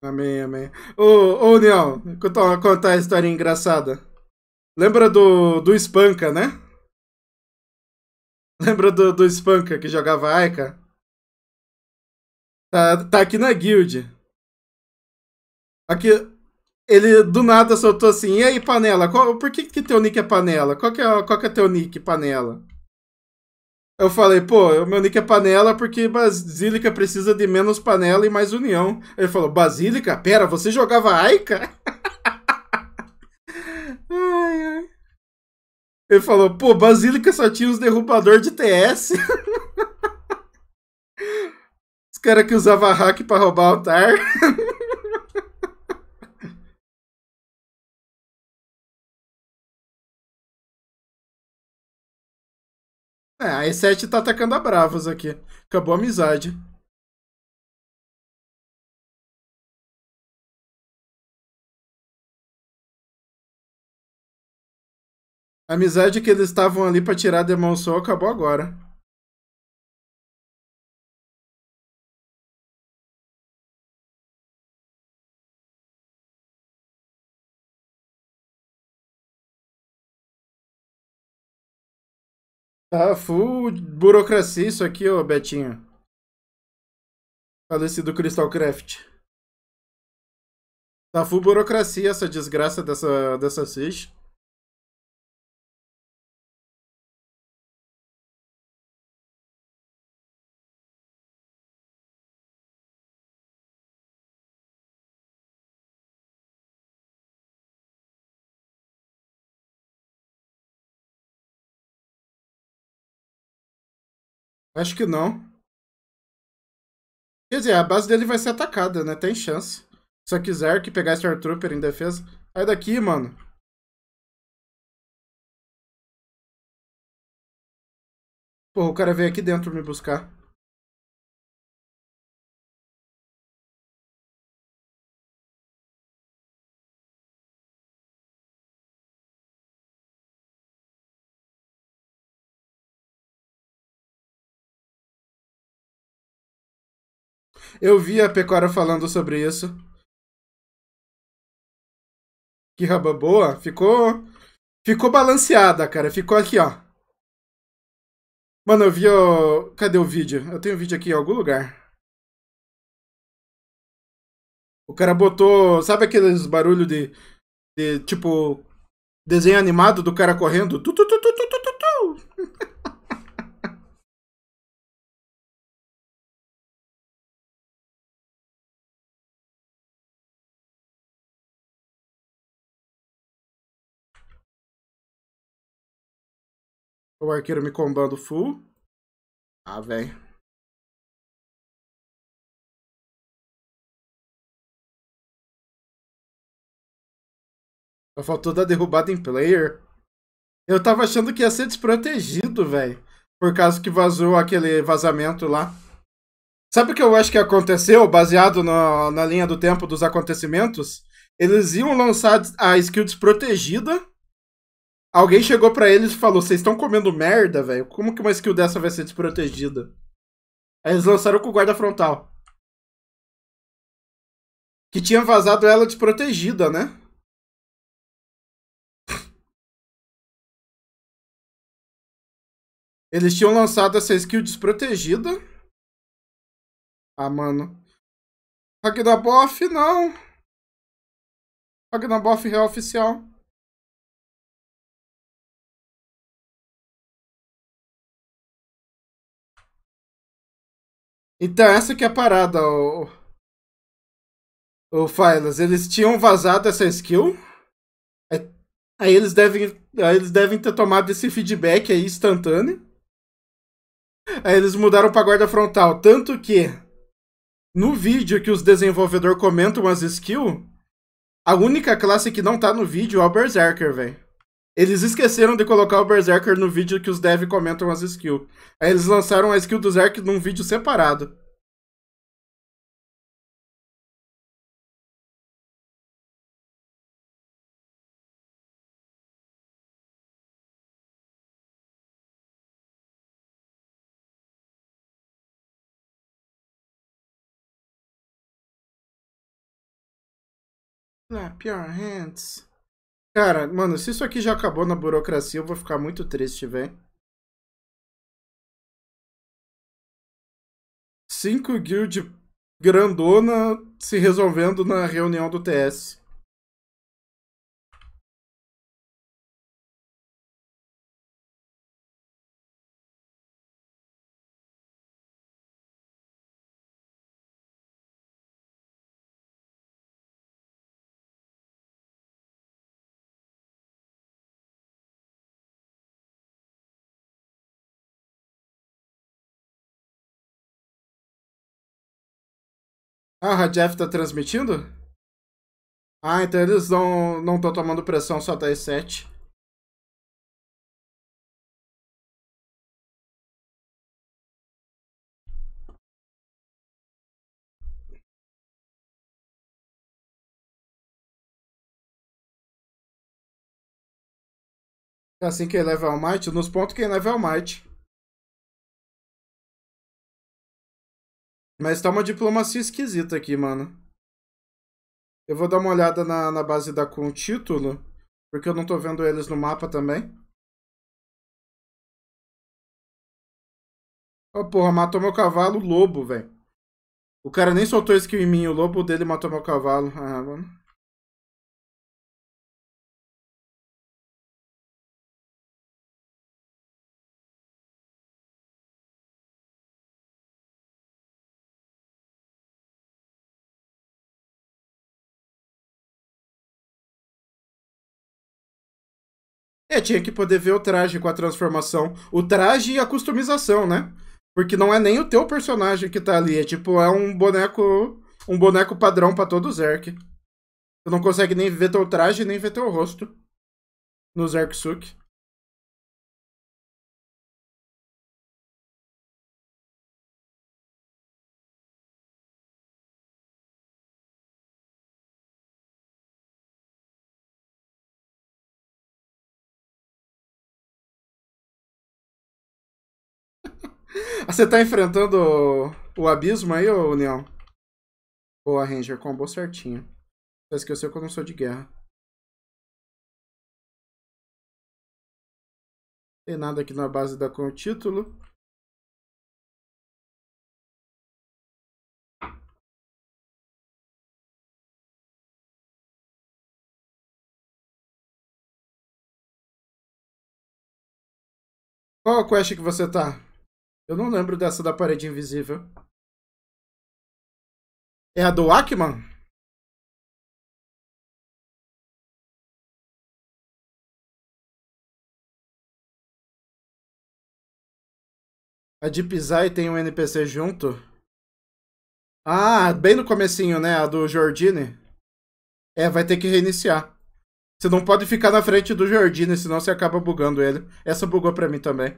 Amém, amém. Ô, ô Neon, contar, contar a história engraçada. Lembra do, do Spanka, né? Lembra do, do Spanka que jogava Aika? Tá, tá aqui na guild. Aqui, ele do nada soltou assim, e aí, panela, qual, por que que teu nick é panela? Qual que é, qual que é teu nick, panela? Eu falei, pô, o meu nick é panela porque Basílica precisa de menos panela e mais união. Ele falou, Basílica? Pera, você jogava Aika? ai, ai. Ele falou, pô, Basílica só tinha os derrubador de TS. os caras que usavam hack pra roubar altar. É, a E7 tá atacando a Bravos aqui. Acabou a amizade. A amizade que eles estavam ali pra tirar de Demon Soul acabou agora. Tá full burocracia isso aqui, ô Betinho. Falecido Crystal Craft. Tá full burocracia essa desgraça dessa, dessa ficha. Acho que não. Quer dizer, a base dele vai ser atacada, né? Tem chance. Se eu quiser que pegar Star Trooper em defesa. Sai daqui, mano. Pô, o cara veio aqui dentro me buscar. Eu vi a Pecora falando sobre isso. Que raba boa. Ficou. Ficou balanceada, cara. Ficou aqui, ó. Mano, eu vi o. Cadê o vídeo? Eu tenho o vídeo aqui em algum lugar. O cara botou. Sabe aqueles barulho de. de tipo. Desenho animado do cara correndo? Tu, tu, tu, O arqueiro me combando full. Ah, velho. Só faltou dar derrubada em player. Eu tava achando que ia ser desprotegido, velho. Por causa que vazou aquele vazamento lá. Sabe o que eu acho que aconteceu, baseado no, na linha do tempo dos acontecimentos? Eles iam lançar a skill desprotegida Alguém chegou para eles e falou: Vocês estão comendo merda, velho? Como que uma skill dessa vai ser desprotegida? Aí eles lançaram com o guarda frontal. Que tinha vazado ela desprotegida, né? Eles tinham lançado essa skill desprotegida. Ah, mano. Ragnabof, não. Ragnabof real é oficial. Então, essa que é a parada, o. O Filas. Eles tinham vazado essa skill. Aí eles devem, aí eles devem ter tomado esse feedback aí instantâneo. Aí eles mudaram para guarda frontal, tanto que no vídeo que os desenvolvedores comentam as skills, a única classe que não tá no vídeo é o Berserker, velho. Eles esqueceram de colocar o Berserker no vídeo que os devs comentam as skills. Aí eles lançaram a skill do Zerk num vídeo separado. Clap ah, your hands. Cara, mano, se isso aqui já acabou na burocracia, eu vou ficar muito triste, velho. Cinco guild grandona se resolvendo na reunião do TS. Ah, a Jeff tá transmitindo? Ah, então eles não não estão tomando pressão, só tá E7. É assim que eleva o Might? Nos pontos quem leva o Might. Mas tá uma diplomacia esquisita aqui, mano. Eu vou dar uma olhada na, na base da com título, porque eu não tô vendo eles no mapa também. oh, porra, matou meu cavalo, lobo, velho. O cara nem soltou skill em mim, o lobo dele matou meu cavalo. Ah, mano. É, tinha que poder ver o traje com a transformação. O traje e a customização, né? Porque não é nem o teu personagem que tá ali, é tipo, é um boneco. Um boneco padrão para todo Zerk. Tu não consegue nem ver teu traje, nem ver teu rosto. No Zerksuk. Você tá enfrentando o, o abismo aí, ô Neon? Boa, Ranger, combo certinho. Só esqueceu que eu não sou de guerra. Tem nada aqui na base da com o título. Qual a quest que você tá? Eu não lembro dessa da parede invisível. É a do Ackman? A de pisar e tem um NPC junto? Ah, bem no comecinho, né? A do Jordine. É, vai ter que reiniciar. Você não pode ficar na frente do Jordine, senão você acaba bugando ele. Essa bugou pra mim também.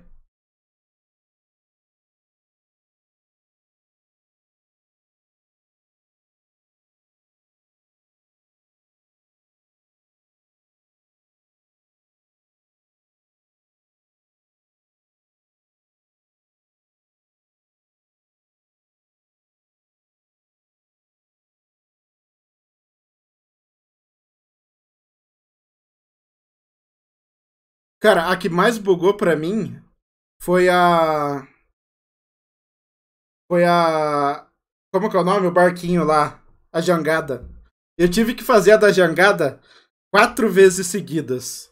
Cara, a que mais bugou pra mim foi a. Foi a. Como que é o nome? O barquinho lá. A jangada. Eu tive que fazer a da jangada quatro vezes seguidas.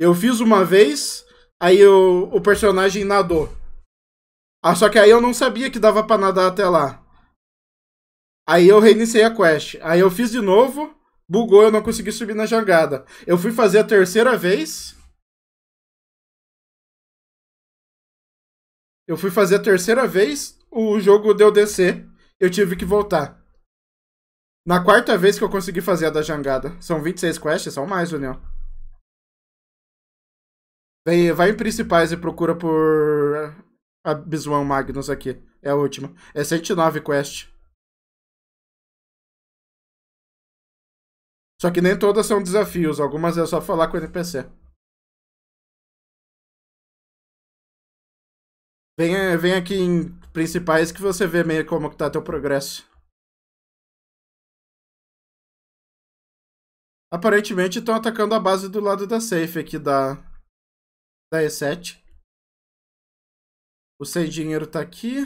Eu fiz uma vez, aí eu, o personagem nadou. Ah, só que aí eu não sabia que dava pra nadar até lá. Aí eu reiniciei a quest. Aí eu fiz de novo. Bugou, eu não consegui subir na jangada. Eu fui fazer a terceira vez. Eu fui fazer a terceira vez, o jogo deu descer, eu tive que voltar. Na quarta vez que eu consegui fazer a da jangada. São 26 quests, são mais, União. Vem, vai em principais e procura por eh, Biswan Magnus aqui. É a última. É 109 quest. Só que nem todas são desafios, algumas é só falar com o NPC. Vem, eh, vem aqui em principais que você vê meio como que tá teu progresso. Aparentemente estão atacando a base do lado da safe aqui da, da E7. O sem dinheiro tá aqui.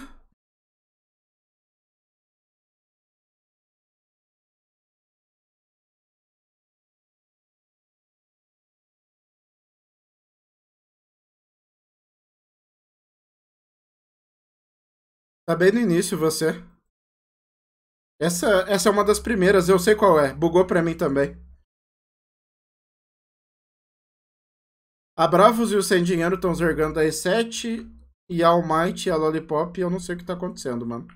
Tá bem no início você. Essa, essa é uma das primeiras, eu sei qual é. Bugou pra mim também. A Bravos e o Sem Dinheiro estão zergando a E7 e a Almighty e a Lollipop. eu não sei o que tá acontecendo, mano.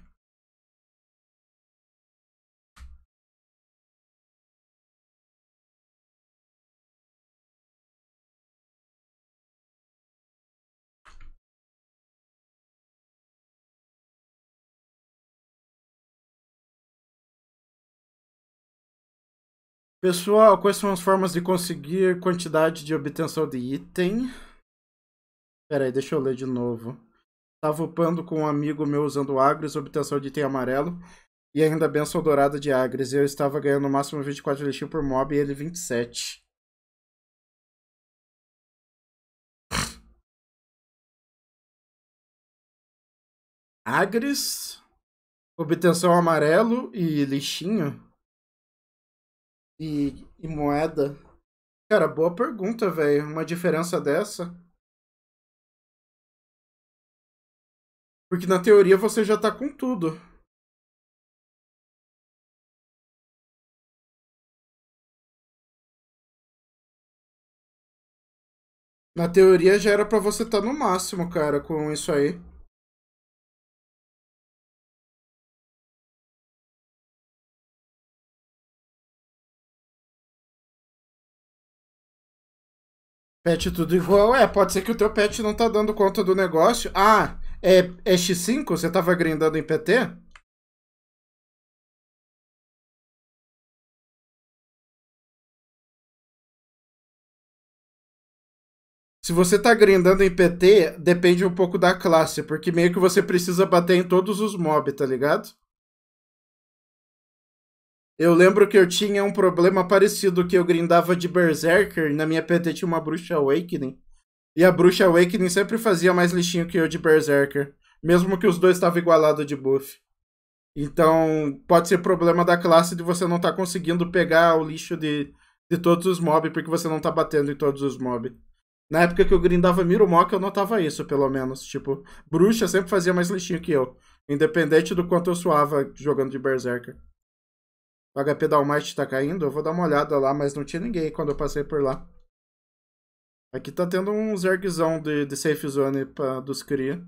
Pessoal, quais são as formas de conseguir quantidade de obtenção de item? Pera aí, deixa eu ler de novo. Tava upando com um amigo meu usando Agres, obtenção de item amarelo. E ainda benção dourada de Agres. Eu estava ganhando no máximo 24 elixir por mob e ele 27. Agres, obtenção amarelo e lixinho? e, e moeda? Cara, boa pergunta, velho. Uma diferença dessa. Porque na teoria você já tá com tudo. Na teoria já era pra você estar tá no máximo, cara, com isso aí. Pet tudo igual. É, pode ser que o teu pet não tá dando conta do negócio. Ah, é, é X5? Você tava grindando em PT? Se você tá grindando em PT, depende um pouco da classe, porque meio que você precisa bater em todos os mobs, tá ligado? Eu lembro que eu tinha um problema parecido que eu grindava de Berserker, na minha PT tinha uma bruxa Awakening. E a bruxa Awakening sempre fazia mais lixinho que eu de Berserker, mesmo que os dois estavam igualados de buff. Então, pode ser problema da classe de você não estar tá conseguindo pegar o lixo de, de todos os mobs, porque você não tá batendo em todos os mobs. Na época que eu grindava Mirumoca, eu notava isso, pelo menos. Tipo, bruxa sempre fazia mais lixinho que eu, independente do quanto eu suava jogando de Berserker. O HP da Almighty tá caindo? Eu vou dar uma olhada lá, mas não tinha ninguém quando eu passei por lá. Aqui tá tendo um zergzão de, de safe zone pra, dos cria.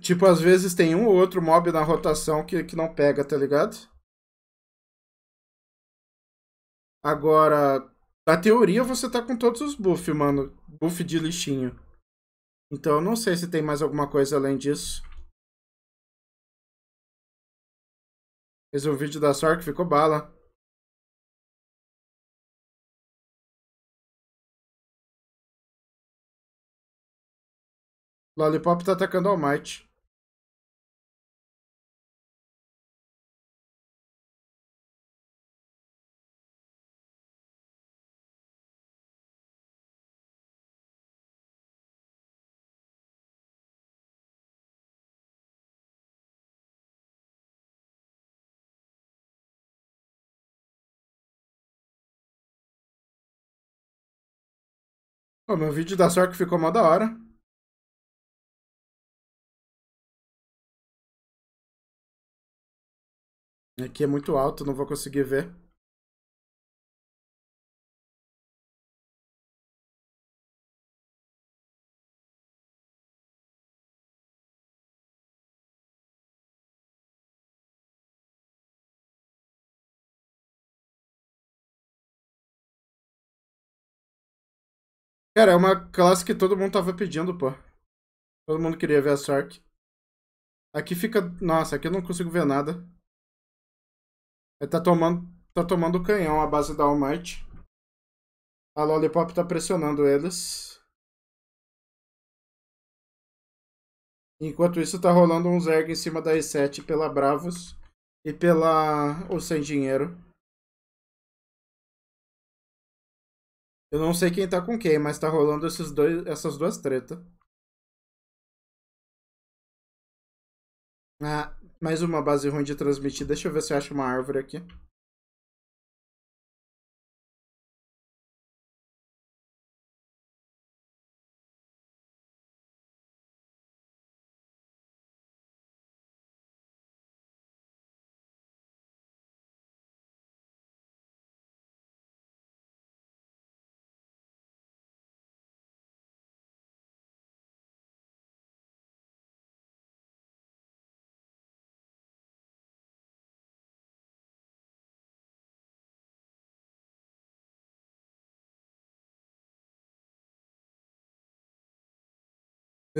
Tipo, às vezes tem um ou outro mob na rotação que, que não pega, tá ligado? Agora, na teoria você tá com todos os buffs, mano. Buff de lixinho. Então eu não sei se tem mais alguma coisa além disso. Fez um vídeo da Sork, ficou bala. Lollipop tá atacando o Might. Pô, meu vídeo da Sork ficou mó da hora. Aqui é muito alto, não vou conseguir ver. Cara, é uma classe que todo mundo tava pedindo, pô. Todo mundo queria ver a Sark. Aqui fica... Nossa, aqui eu não consigo ver nada. Ele é, tá tomando... Tá tomando canhão a base da All Might. A Lollipop tá pressionando eles. Enquanto isso, tá rolando um Zerg em cima da E7 pela Bravos e pela... O Sem Dinheiro. Eu não sei quem tá com quem, mas tá rolando esses dois, essas duas tretas. Ah, mais uma base ruim de transmitir. Deixa eu ver se eu acho uma árvore aqui.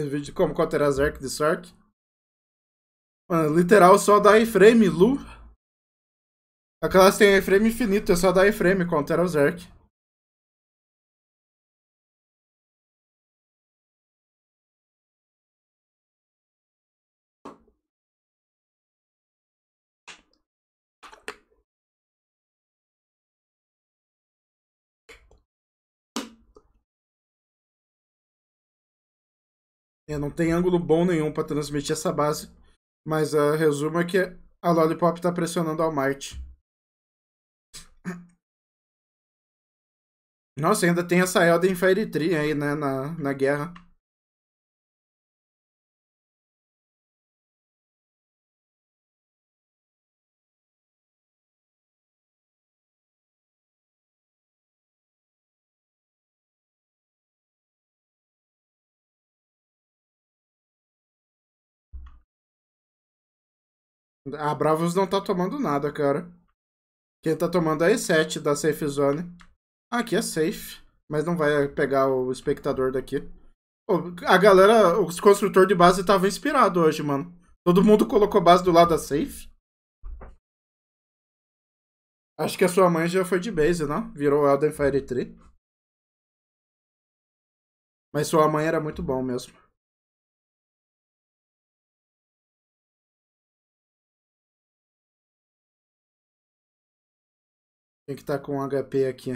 vídeo de como counter Zerk de Sark. Mano, literal, só dá iframe, Lu. Aquelas têm tem iframe infinito, é só dar iframe, counter o Zerk. É, não tem ângulo bom nenhum para transmitir essa base. Mas a ah, resumo é que a Lollipop tá pressionando ao Marte Nossa, ainda tem essa Elden Fairy Tree aí, né, na, na guerra. A Bravos não tá tomando nada, cara. Quem tá tomando é a E7 da Safe Zone. Aqui é safe, mas não vai pegar o espectador daqui. A galera, os construtor de base tava inspirado hoje, mano. Todo mundo colocou base do lado da safe. Acho que a sua mãe já foi de base, não? Virou Elden Fire 3. Mas sua mãe era muito bom mesmo. Tem que tá com HP aqui.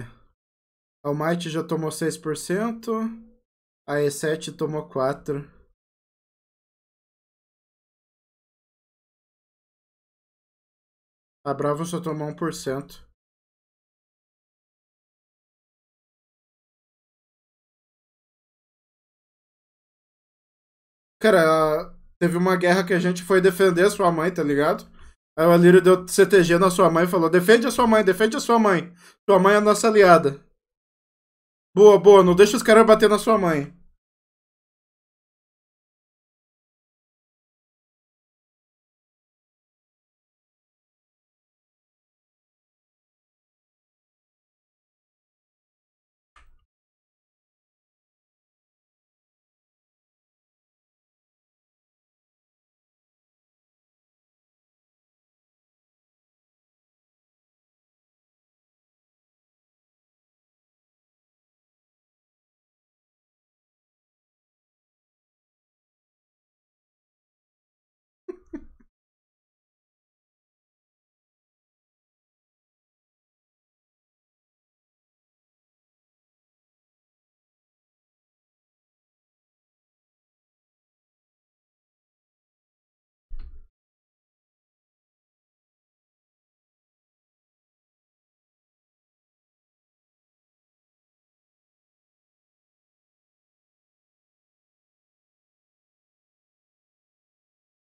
A Almighty já tomou 6%. A E7 tomou 4%. A Bravo só tomou 1%. Cara, teve uma guerra que a gente foi defender sua mãe, tá ligado? Aí o Alírio deu CTG na sua mãe e falou: defende a sua mãe, defende a sua mãe. Sua mãe é a nossa aliada. Boa, boa, não deixa os caras bater na sua mãe.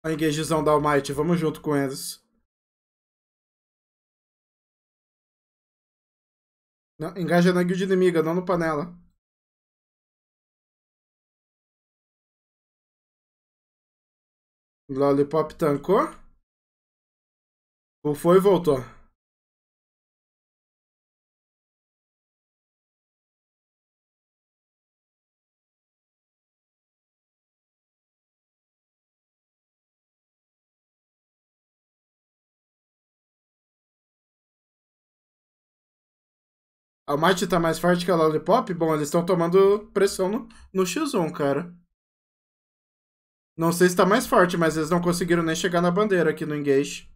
a engagezão da Almighty. Vamos junto com eles. Não, engaja na guild inimiga, não no panela. Lollipop tancou. foi e voltou. A Might tá mais forte que a Lollipop? Bom, eles estão tomando pressão no, no X1, cara. Não sei se tá mais forte, mas eles não conseguiram nem chegar na bandeira aqui no engage.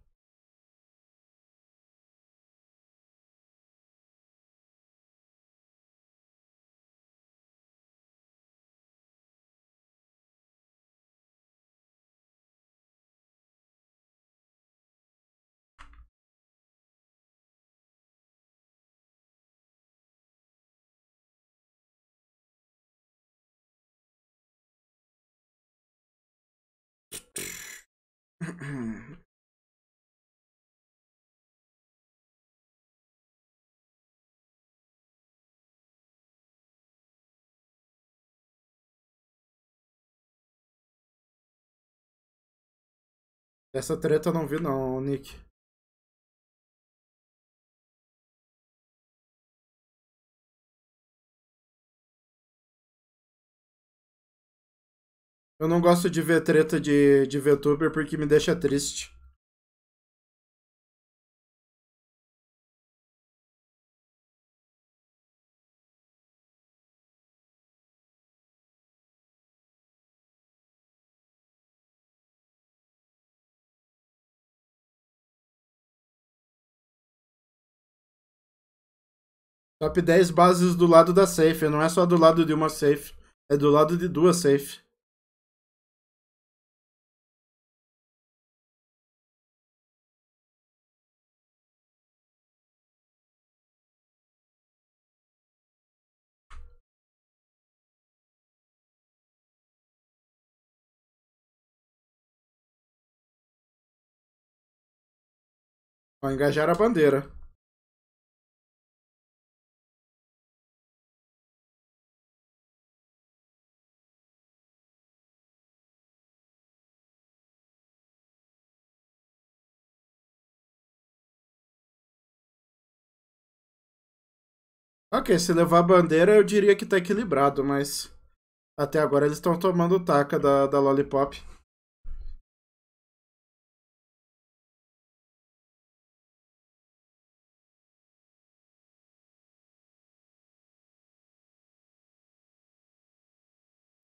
Essa treta eu não vi não, Nick. Eu não gosto de ver treta de, de VTuber porque me deixa triste. Top 10 bases do lado da safe. Não é só do lado de uma safe. É do lado de duas safe. Vai engajar a bandeira. Ok, se levar a bandeira eu diria que tá equilibrado, mas até agora eles estão tomando taca da, da Lollipop.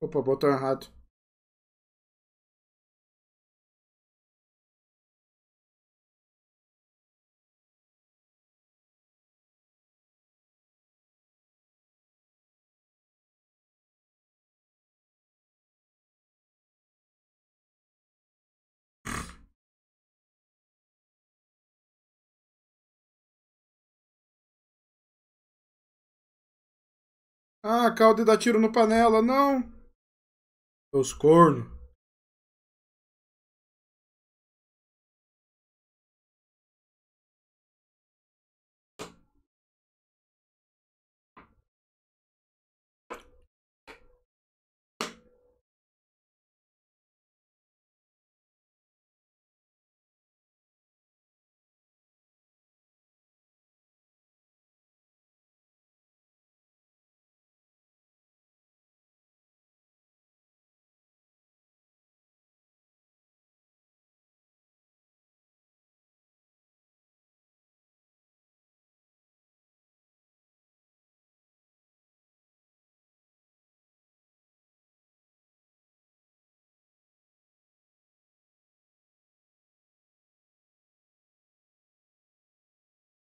Opa, botou errado. Ah, caldo e dá tiro no panela, não! Seus corno.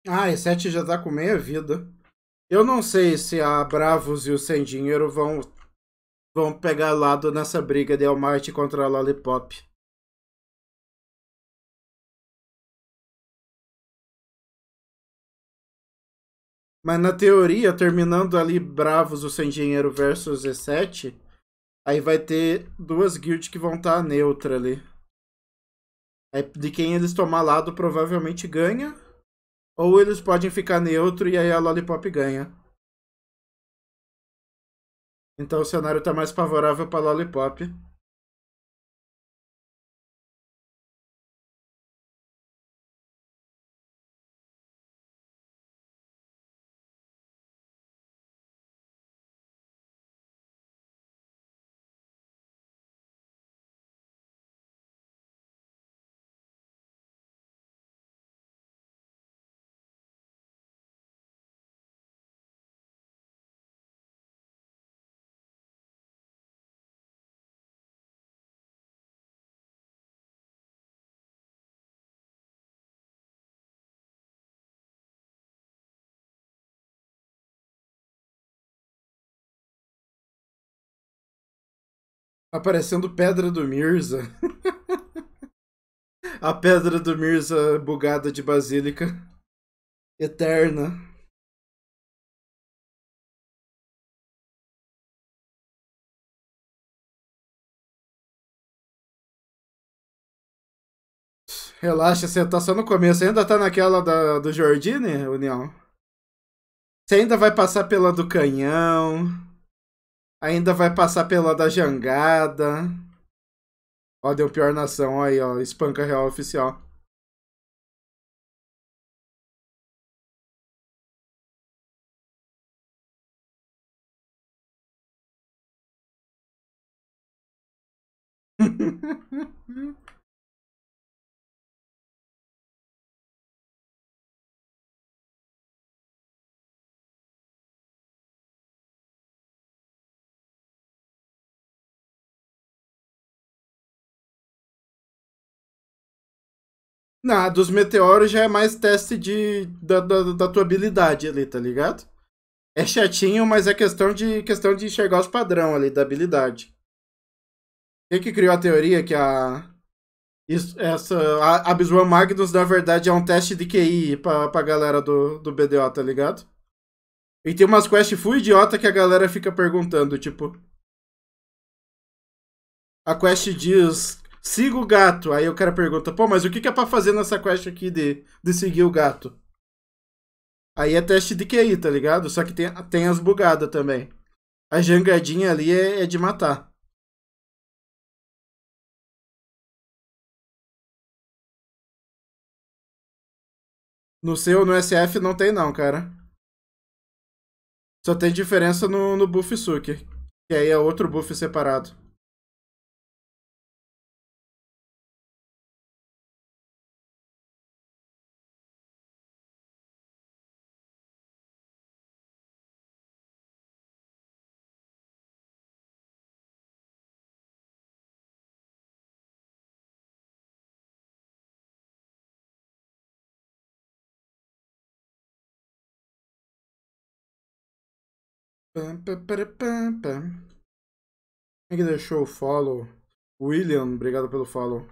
Ah, e 7 já tá com meia vida. Eu não sei se a Bravos e o Sem Dinheiro vão, vão pegar lado nessa briga de Elmart contra a Lollipop. Mas na teoria, terminando ali Bravos, o Sem Dinheiro versus E7, aí vai ter duas guilds que vão estar tá neutra ali. Aí de quem eles tomar lado provavelmente ganha. Ou eles podem ficar neutro e aí a Lollipop ganha. Então o cenário está mais favorável para Lollipop. Aparecendo pedra do Mirza. a pedra do Mirza bugada de Basílica. Eterna. Relaxa, você tá só no começo. Você ainda tá naquela da, do Jordine, União? Você ainda vai passar pela do canhão. Ainda vai passar pela da jangada. Ó, deu pior nação aí, ó. Espanca real oficial. Não, dos meteoros já é mais teste de, da, da, da tua habilidade ali, tá ligado? É chatinho, mas é questão de, questão de enxergar os padrão ali da habilidade. Quem que criou a teoria que a. Isso, essa. A Abiswan Magnus, na verdade, é um teste de QI pra, pra galera do, do BDO, tá ligado? E tem umas quests full idiota que a galera fica perguntando, tipo. A quest diz Siga o gato. Aí o cara pergunta, pô, mas o que, que é pra fazer nessa quest aqui de, de seguir o gato? Aí é teste de QI, tá ligado? Só que tem, tem as bugadas também. A jangadinha ali é, é de matar. No seu, no SF, não tem não, cara. Só tem diferença no, no buff suki, que aí é outro buff separado. Quem é que deixou o follow? William, obrigado pelo follow.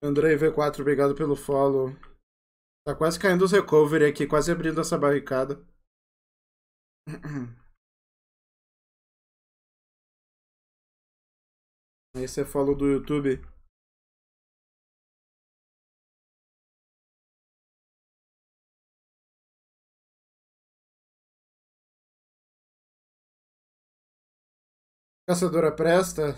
Andrei V4, obrigado pelo follow. Tá quase caindo os recovery aqui, quase abrindo essa barricada. Aí você falou do YouTube. Caçadora presta?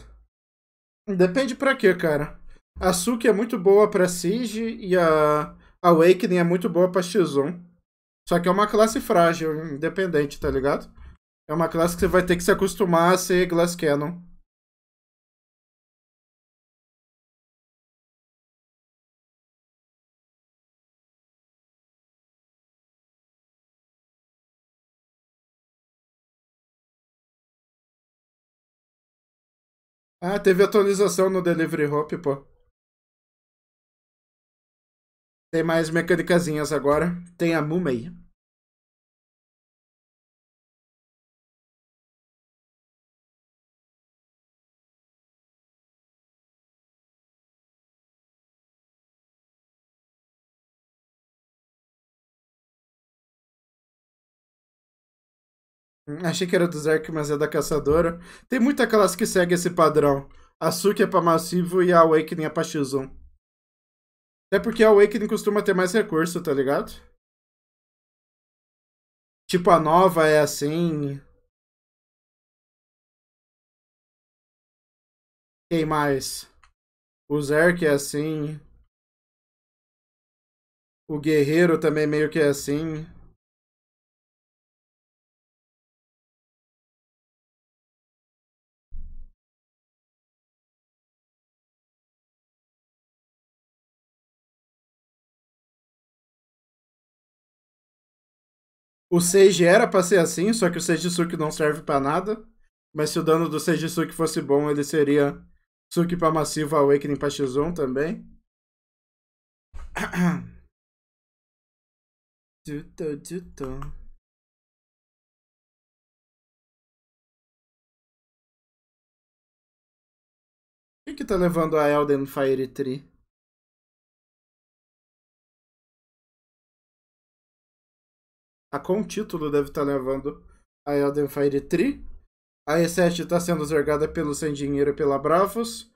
Depende pra quê, cara. A Suki é muito boa pra Siege e a Awakening é muito boa pra X1. Só que é uma classe frágil, independente, tá ligado? É uma classe que você vai ter que se acostumar a ser Glass Cannon. Ah, teve atualização no Delivery Hop, pô. Tem mais mecânicazinhas agora. Tem a Mumei. Achei que era do Zerk, mas é da Caçadora. Tem muita aquelas que seguem esse padrão. A Suki é pra Massivo e a Awakening é pra X1. Até porque a Awakening costuma ter mais recurso, tá ligado? Tipo, a Nova é assim. Quem mais? O Zerk é assim. O Guerreiro também meio que é assim. O Sage era pra ser assim, só que o Sage Suki não serve para nada. Mas se o dano do Sage Suki fosse bom, ele seria Suki pra Massivo Awakening pra X1 também. Tuto, tuto. O que, que tá levando a Elden Fire Tree? a com título deve estar tá levando a Elden Fire 3. A E7 está sendo zergada pelo Sem Dinheiro e pela Bravos.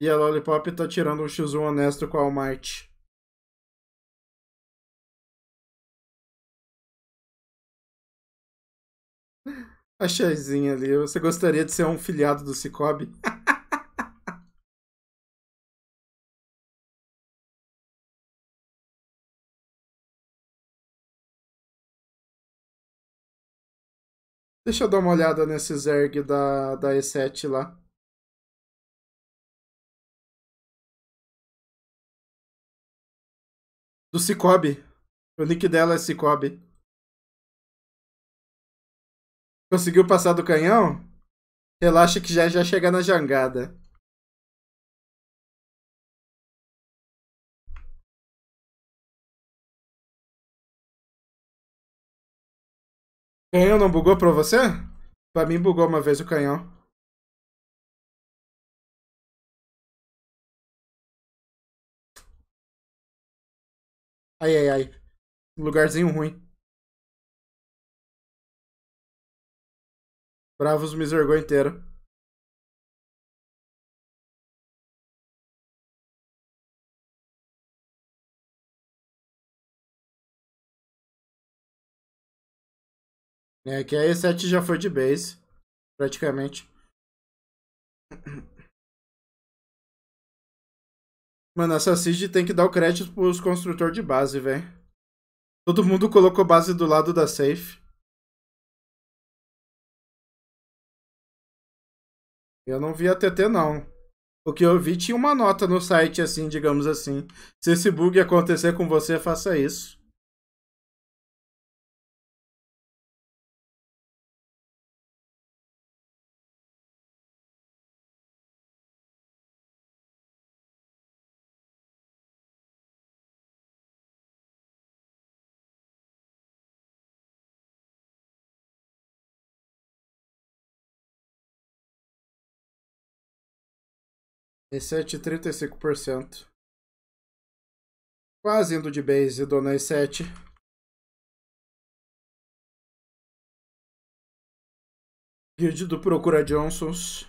E a Lollipop está tirando um X1 honesto com a All A Chazinha ali, você gostaria de ser um filiado do Cicobi? Deixa eu dar uma olhada nesse Zerg da, da E7 lá. Do Cicobi. O nick dela é Cicobi. Conseguiu passar do canhão? Relaxa que já já chega na jangada. Canhão não bugou pra você? Pra mim bugou uma vez o canhão. Ai, ai, ai. Lugarzinho ruim. Bravos me zergou inteiro. É, que a E7 já foi de base, praticamente. Mano, essa seed tem que dar o crédito pros construtores de base, velho. Todo mundo colocou base do lado da safe. Eu não vi a TT, não. O que eu vi tinha uma nota no site, assim, digamos assim. Se esse bug acontecer com você, faça isso. E7, 35%. Quase indo de base, dona E7. Guild do Procura Johnsons.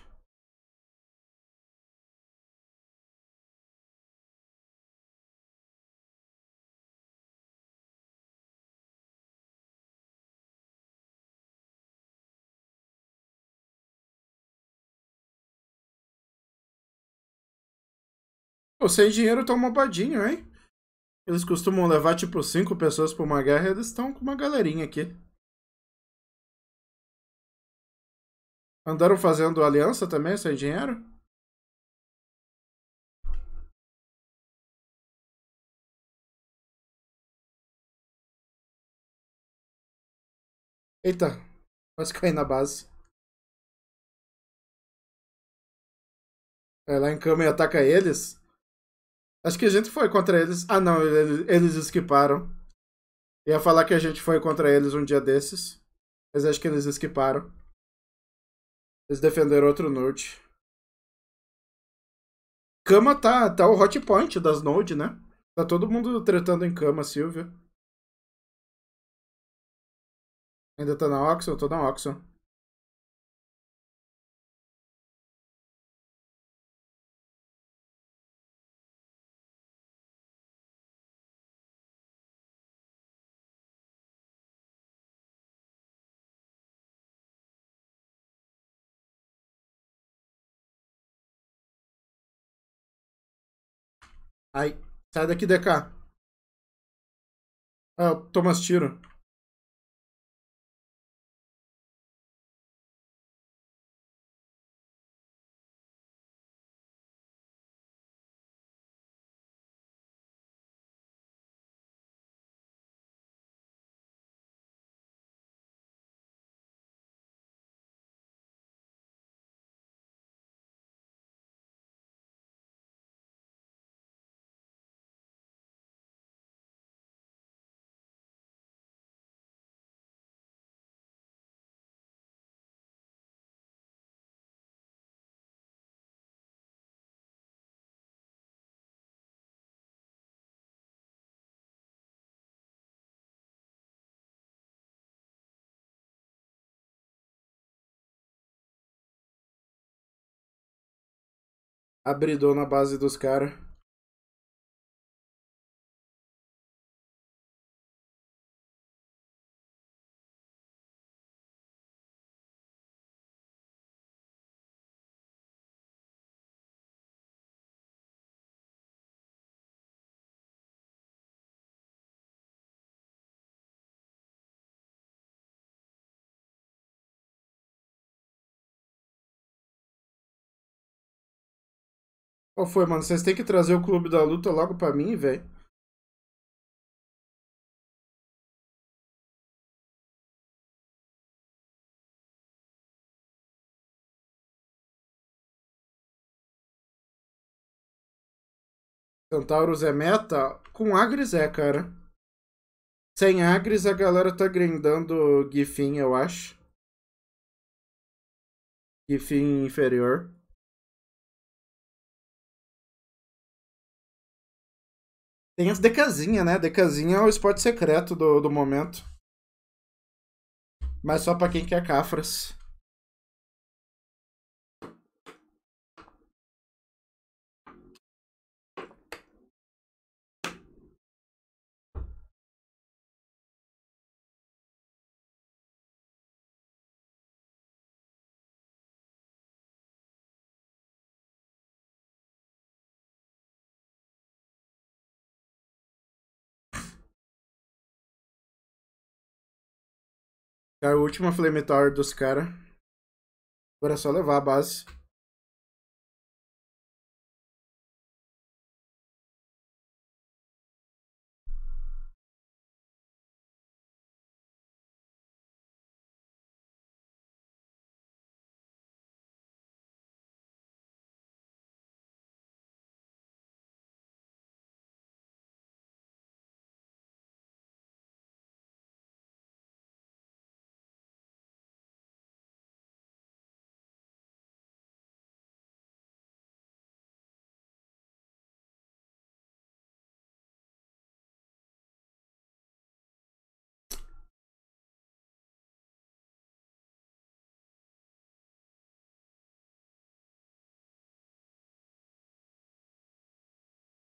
Pô, sem dinheiro tão um babadinho, hein? Eles costumam levar tipo cinco pessoas pra uma guerra e eles estão com uma galerinha aqui. Andaram fazendo aliança também sem dinheiro? Eita, quase caí na base. Vai é, lá em cama e ataca eles? Acho que a gente foi contra eles. Ah, não, eles, eles esquiparam. Ia falar que a gente foi contra eles um dia desses. Mas acho que eles esquiparam. Eles defenderam outro Node. Cama tá, tá o hot point das Node, né? Tá todo mundo tretando em cama, Silvia. Ainda tá na Oxon? Tô na Oxon. Ai, sai daqui, DK. Ah, toma tiro. abridou na base dos caras. Qual foi, mano? Vocês têm que trazer o Clube da Luta logo pra mim, velho. Centauros é meta? Com Agres é, cara. Sem Agres a galera tá grindando Gifin, eu acho. Gifin inferior. Tem as Decasinha, né? Decasinha é o esporte secreto do, do momento. Mas só para quem quer cafras. É a última Flame dos caras. Agora é só levar a base.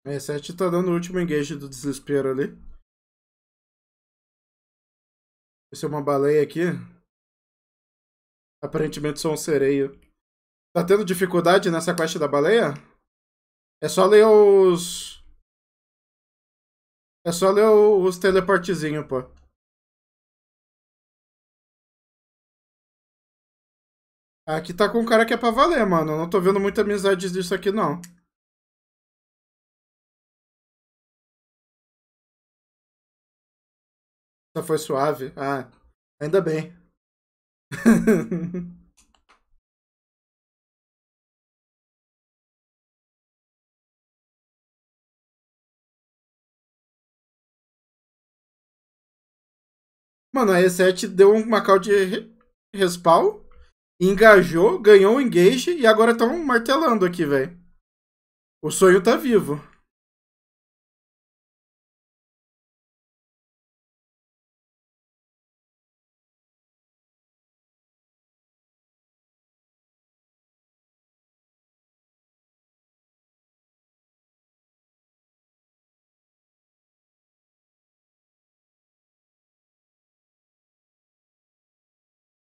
É, E7 tá dando o último engage do desespero ali. Isso é uma baleia aqui. Aparentemente sou um sereio. Tá tendo dificuldade nessa quest da baleia? É só ler os... É só ler os teleportezinhos, pô. Aqui tá com um cara que é pra valer, mano. não tô vendo muita amizade disso aqui, não. foi suave. Ah, ainda bem. Mano, a E7 deu uma call de respawn, engajou, ganhou o engage e agora estão martelando aqui, velho. O sonho tá vivo.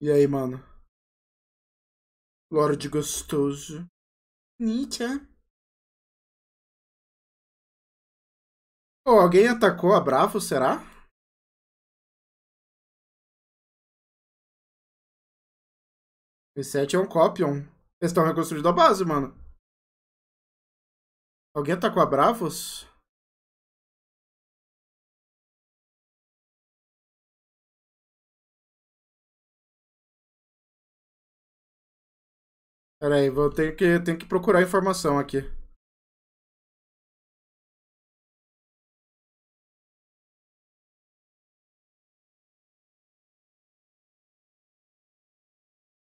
E aí, mano? Lorde gostoso. Nietzsche. Oh, alguém atacou a Bravo, será? O 7 é um Copion. Eles estão reconstruindo a base, mano. Alguém atacou a Bravos? Peraí, vou ter que, tenho que procurar informação aqui.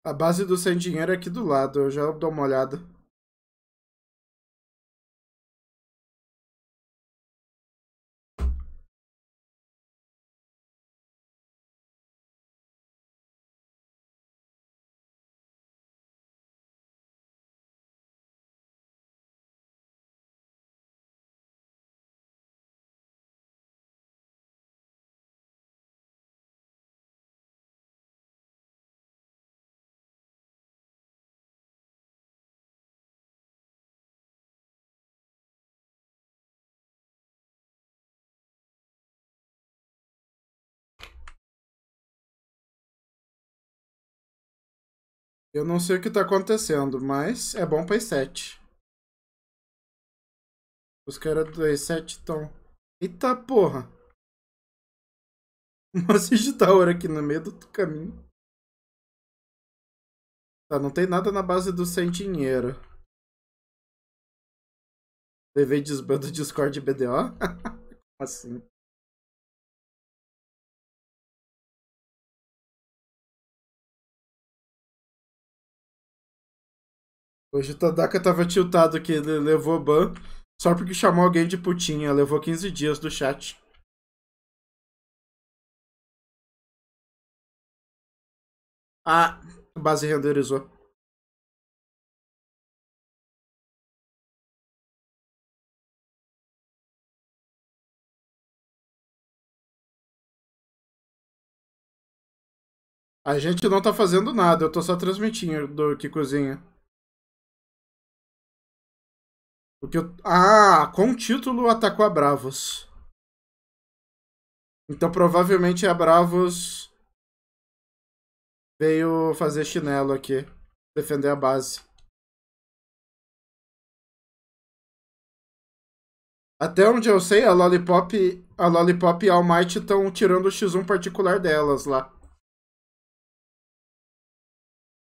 A base do Sem Dinheiro é aqui do lado, eu já dou uma olhada. Eu não sei o que tá acontecendo, mas é bom pra E7. Os caras do E7 estão... Eita porra! Uma digitaura aqui no meio do caminho. Tá, não tem nada na base do sem dinheiro. Levei desbando Discord BDO? Como assim? Hoje o Tadaka tava tiltado que ele levou ban só porque chamou alguém de putinha. Levou 15 dias do chat. Ah, a base renderizou. A gente não tá fazendo nada, eu tô só transmitindo do que cozinha. Porque eu... Ah, com título atacou a Bravos. Então provavelmente a Bravos veio fazer chinelo aqui. Defender a base. Até onde eu sei, a Lollipop, a Lollipop e a All Might estão tirando o X1 particular delas lá.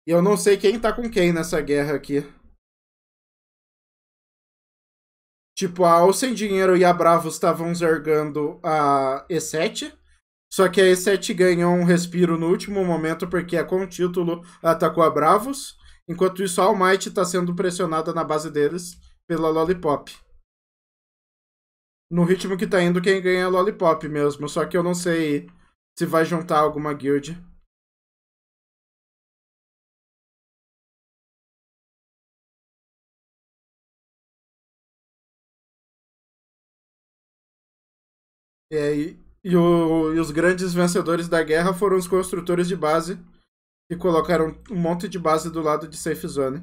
E eu não sei quem tá com quem nessa guerra aqui. Tipo, a Sem Dinheiro e a Bravos estavam zergando a E7. Só que a E7 ganhou um respiro no último momento porque a é com o título atacou tá a Bravos. Enquanto isso, a All Might está sendo pressionada na base deles pela Lollipop. No ritmo que tá indo, quem ganha é a Lollipop mesmo. Só que eu não sei se vai juntar alguma guild. É, e, e, o, e os grandes vencedores da guerra foram os construtores de base, que colocaram um monte de base do lado de safe zone.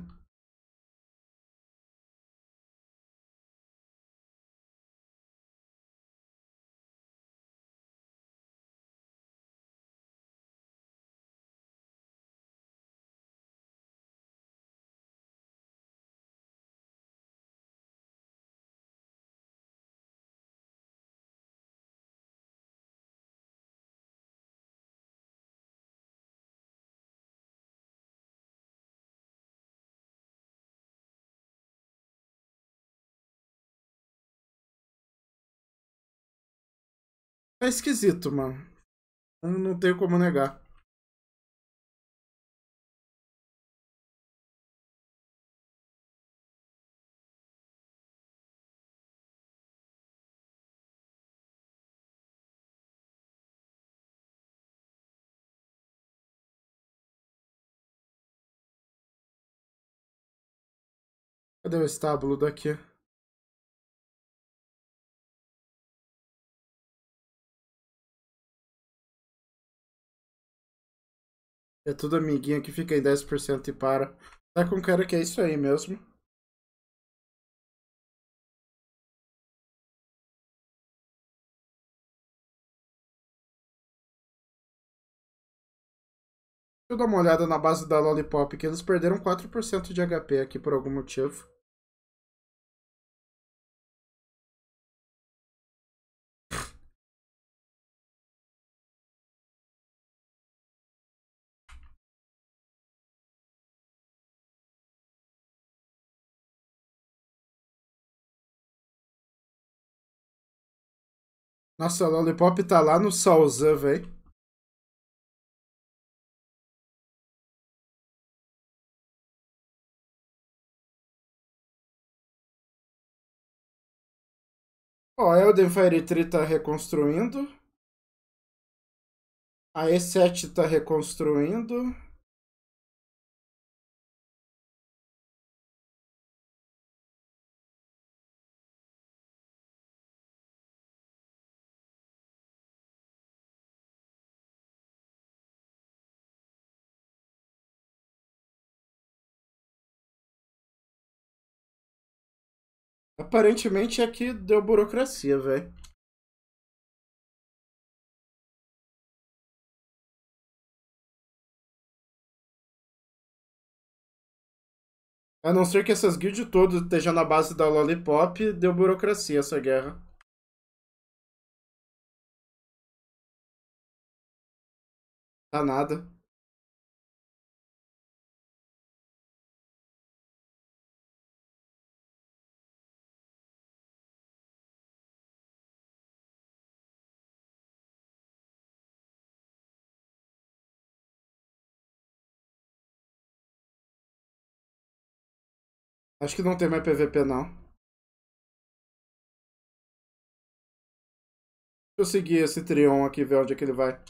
É esquisito, mano. Eu não tenho como negar. Cadê o estábulo daqui? É tudo amiguinho que fica em 10% e para. Tá com cara que é isso aí mesmo. Deixa eu dar uma olhada na base da Lollipop, que eles perderam 4% de HP aqui por algum motivo. Nossa, Lollipop tá lá no Salzan, velho. Ó, oh, Elden Fire 3 tá reconstruindo. A E7 tá reconstruindo. Aparentemente aqui é deu burocracia, velho. A não ser que essas guilds todas estejam na base da Lollipop, deu burocracia essa guerra. Tá nada. Acho que não tem mais PVP, não. Deixa eu seguir esse Trion aqui, ver onde é que ele vai.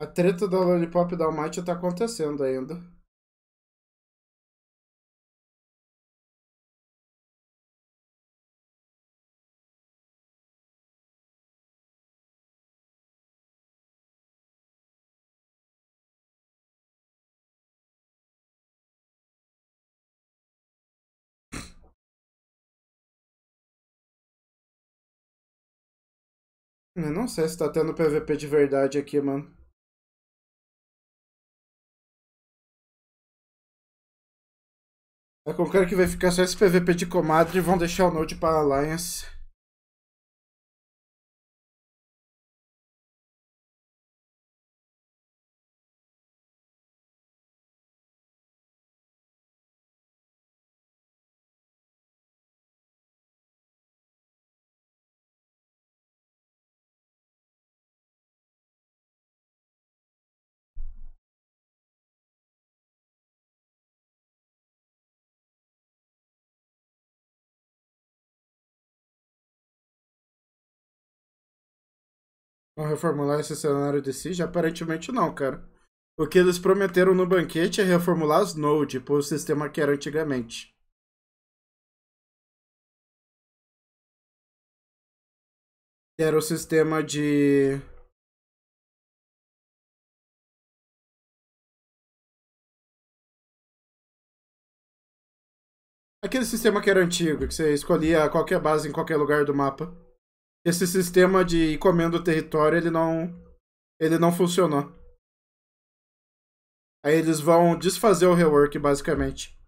A treta da Lollipop da Almighty tá acontecendo ainda. Eu não sei se tá tendo PVP de verdade aqui, mano. Tá com cara que vai ficar só esse PVP de comadre e vão deixar o Node para Alliance. vão reformular esse cenário de Siege? Aparentemente não, cara. O que eles prometeram no banquete é reformular as Node, pôr o sistema que era antigamente. Era o sistema de... Aquele sistema que era antigo, que você escolhia qualquer base em qualquer lugar do mapa esse sistema de ir comendo território, ele não, ele não funcionou. Aí eles vão desfazer o rework, basicamente.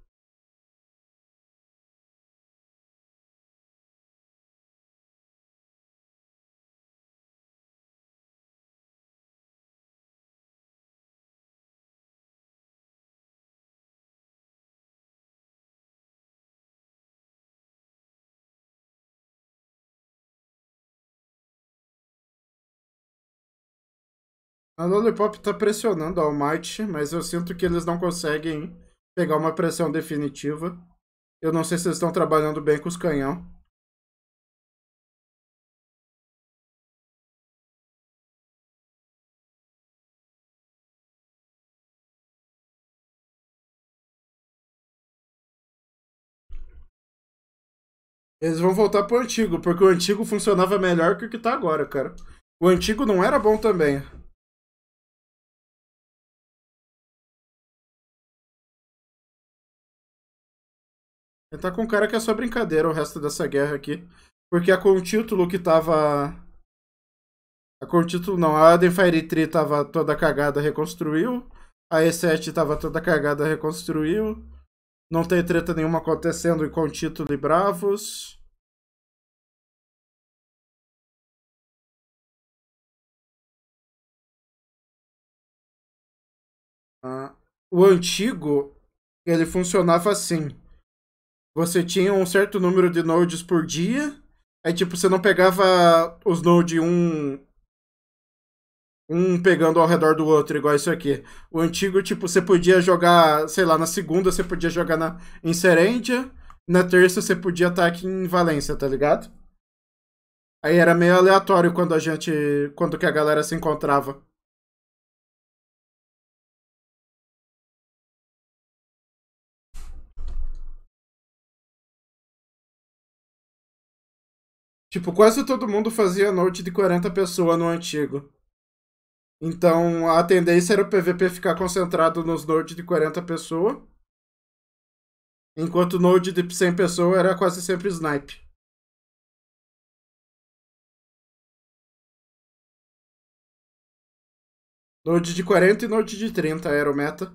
A Lollipop tá pressionando a Might, mas eu sinto que eles não conseguem pegar uma pressão definitiva. Eu não sei se eles estão trabalhando bem com os canhão. Eles vão voltar pro antigo, porque o antigo funcionava melhor que o que tá agora, cara. O antigo não era bom também. Ele tá com cara que é só brincadeira o resto dessa guerra aqui. Porque a título que tava... A título não, a Aden Fire Tree tava toda cagada, reconstruiu. A E7 tava toda cagada, reconstruiu. Não tem treta nenhuma acontecendo com título e bravos. Ah, o antigo, ele funcionava assim você tinha um certo número de nodes por dia. Aí, tipo, você não pegava os nodes um. Um pegando ao redor do outro, igual isso aqui. O antigo, tipo, você podia jogar, sei lá, na segunda você podia jogar na, em Serendia. na terça você podia estar tá aqui em Valência, tá ligado? Aí era meio aleatório quando a gente. quando que a galera se encontrava. Tipo, quase todo mundo fazia note de 40 pessoas no antigo. Então a tendência era o PVP ficar concentrado nos nodes de 40 pessoas. Enquanto o node de 100 pessoas era quase sempre snipe. Node de 40 e node de 30 era o meta.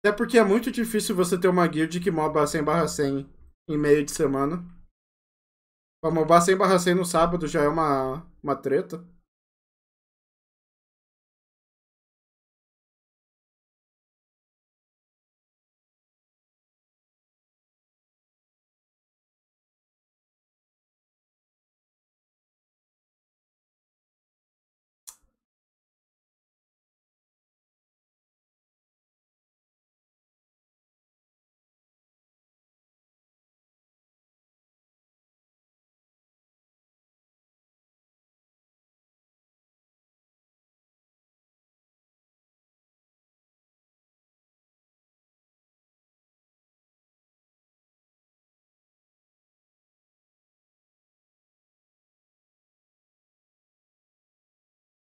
Até porque é muito difícil você ter uma guild que moba 100 barra 100 em meio de semana. Pra mobar sem barra 100 no sábado já é uma, uma treta.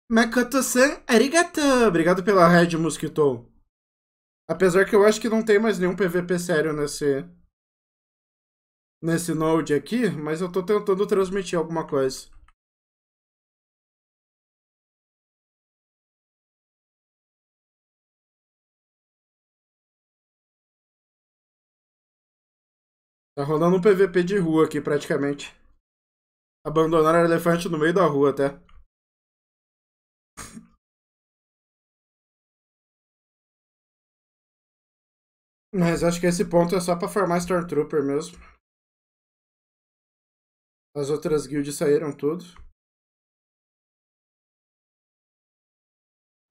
Makoto-san, arigato! Obrigado pela Red Mosquito. Apesar que eu acho que não tem mais nenhum PVP sério nesse... Nesse node aqui, mas eu tô tentando transmitir alguma coisa. Tá rolando um PVP de rua aqui, praticamente. Abandonaram o elefante no meio da rua, até. Mas acho que esse ponto é só pra formar Stormtrooper mesmo. As outras guilds saíram tudo.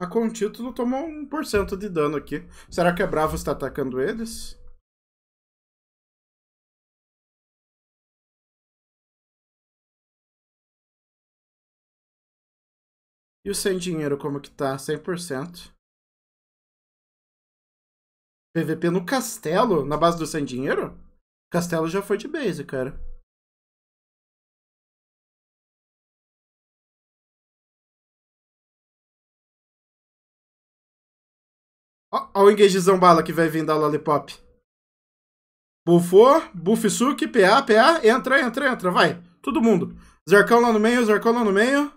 A Contítulo tomou 1% de dano aqui. Será que a Bravo está atacando eles? E o sem dinheiro como que tá? 100%. PVP no castelo, na base do sem dinheiro? Castelo já foi de base, cara. Olha o engagezão Zambala que vai vir da Lollipop. Bufou, Bufisuki, PA, PA, entra, entra, entra, vai. Todo mundo. Zercão lá no meio, Zercão lá no meio.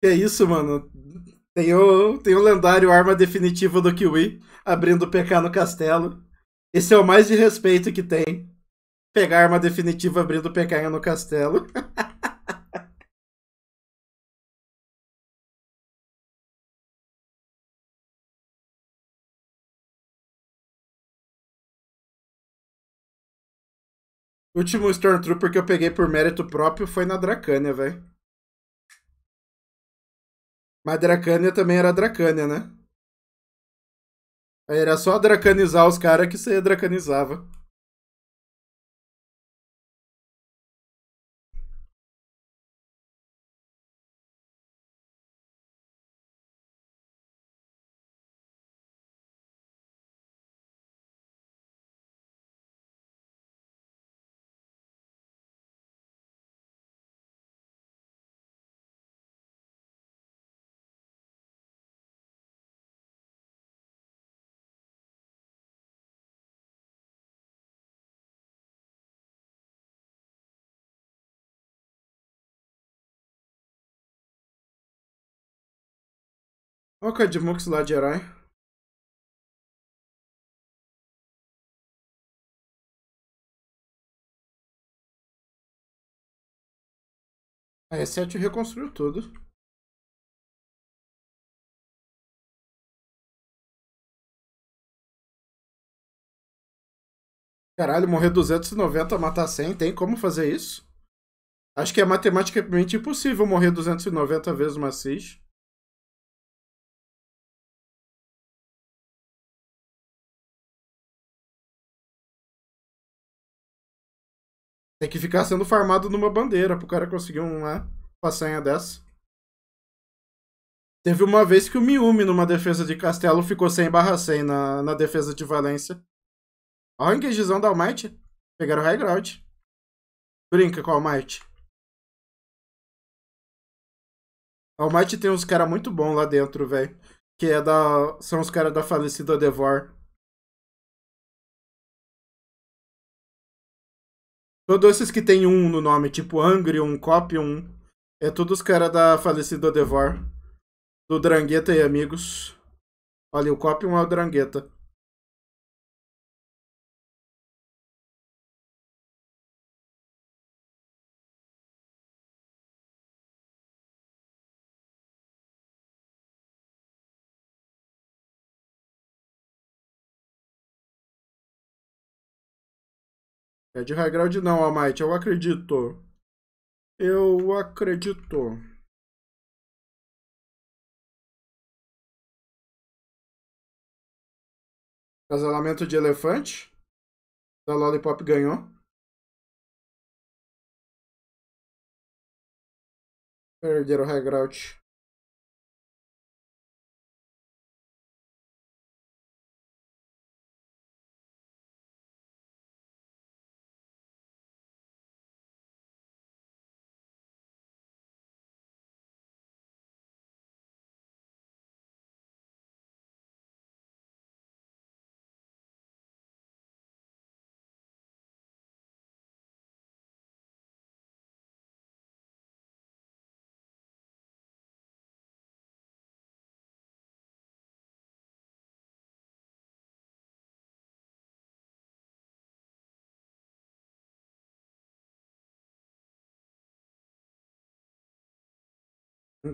que é isso, mano? Tem o, tem o lendário Arma Definitiva do Kiwi abrindo o PK no castelo. Esse é o mais de respeito que tem. Pegar arma definitiva abrindo o PK no castelo. O último Stormtrooper que eu peguei por mérito próprio foi na Dracânia, velho. Mas Dracânia também era Dracânia, né? Aí era só dracanizar os caras que você dracanizava. Olha é o de Mux lá de herói. A ah, E7 reconstruiu tudo. Caralho, morrer 290, matar 100, tem como fazer isso? Acho que é matematicamente impossível morrer 290 vezes uma cis. que ficar sendo farmado numa bandeira pro cara conseguir uma né, façanha dessa. Teve uma vez que o Miumi, numa defesa de Castelo, ficou 100 100 na, na defesa de Valência. Olha a engagezão da Almighty. Pegaram high ground. Brinca com a Almighty. A Almighty tem uns caras muito bons lá dentro, velho. Que é da... são os caras da falecida Devor. Todos esses que tem um no nome, tipo angry Copy, um. é todos os caras da falecida Devor. Do Drangueta e amigos. Olha, o Copy é o Drangueta. É de high ground é não, Almighty. Eu acredito. Eu acredito. Casalamento de elefante. Da Lollipop ganhou. Perderam o high ground.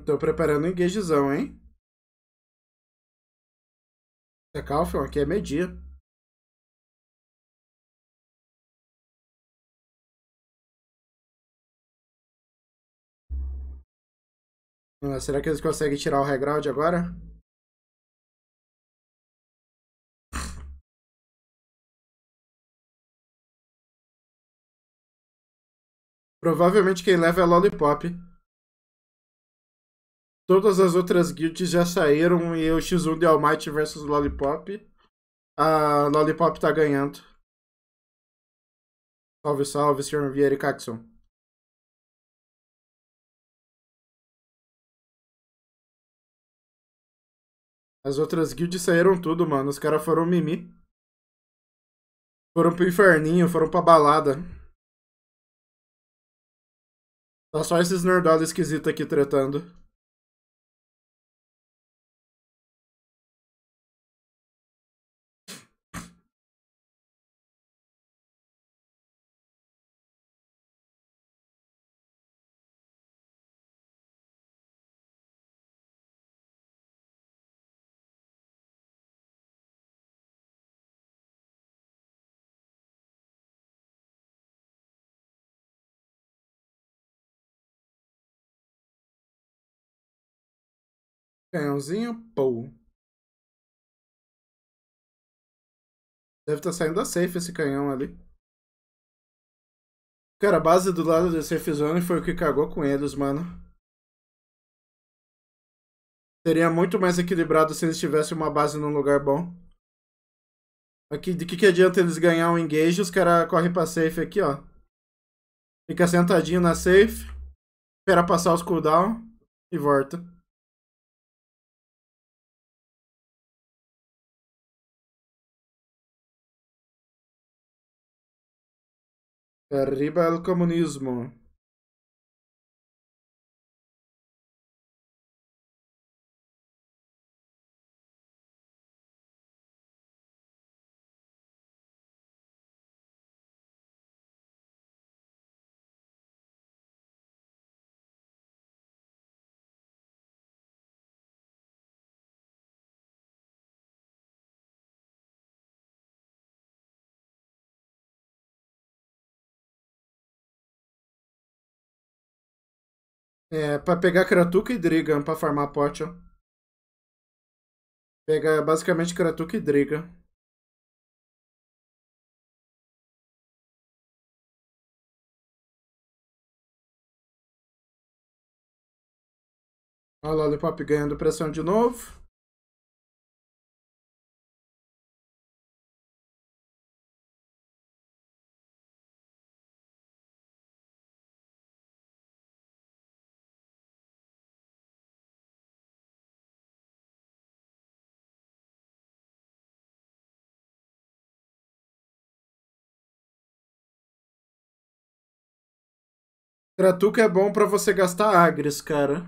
Tô preparando um engagezão, hein? É tá Calfion, aqui é medir. Ah, será que eles conseguem tirar o reground agora? Provavelmente quem leva é Lollipop. Todas as outras guilds já saíram e o X1 de Almighty versus Lollipop. A Lollipop tá ganhando. Salve, salve, Sr. Vieira e Caxon. As outras guilds saíram tudo, mano. Os caras foram mimi. Foram pro inferninho, foram pra balada. Tá só esses nerdolas esquisitos aqui tretando. canhãozinho, pô. Deve estar tá saindo da safe esse canhão ali. Cara, a base do lado da safe zone foi o que cagou com eles, mano. Seria muito mais equilibrado se eles tivessem uma base num lugar bom. Aqui, de que, que adianta eles ganhar um engage? Os caras correm pra safe aqui, ó. Fica sentadinho na safe. Espera passar os cooldown e volta. Arriba il comunismo É, pra pegar Kratuka e Drigan pra farmar pote, ó. Pega basicamente Kratuka e Drigan. Olha lá, Lollipop ganhando pressão de novo. Cratuca é bom para você gastar agres, cara.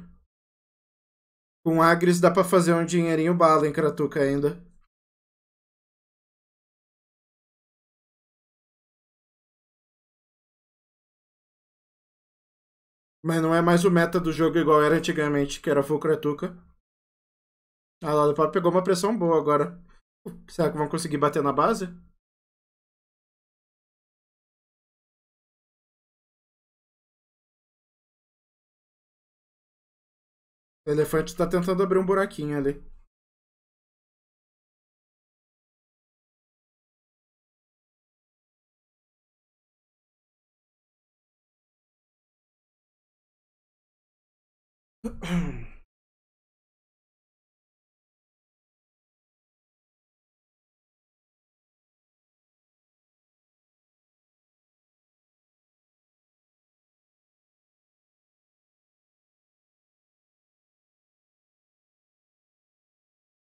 Com agres dá para fazer um dinheirinho bala em Cratuca ainda. Mas não é mais o meta do jogo igual era antigamente, que era full Kratuka. Ah lá, o Pop pegou uma pressão boa agora. Será que vão conseguir bater na base? O elefante tá tentando abrir um buraquinho ali.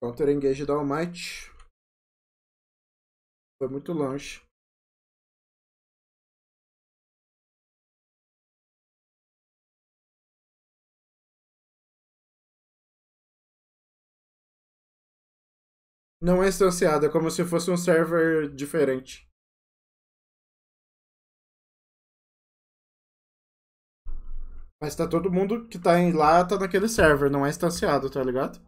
Counter Engage da Almighty. Foi muito longe. Não é instanciada, é como se fosse um server diferente. Mas tá todo mundo que tá lá, tá naquele server, não é instanciado, tá ligado?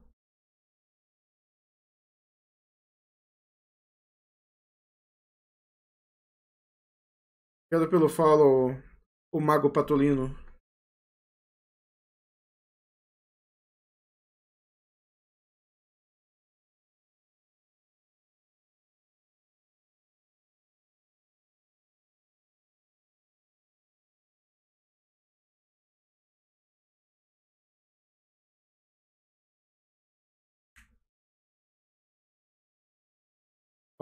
Obrigado pelo follow, o Mago Patolino.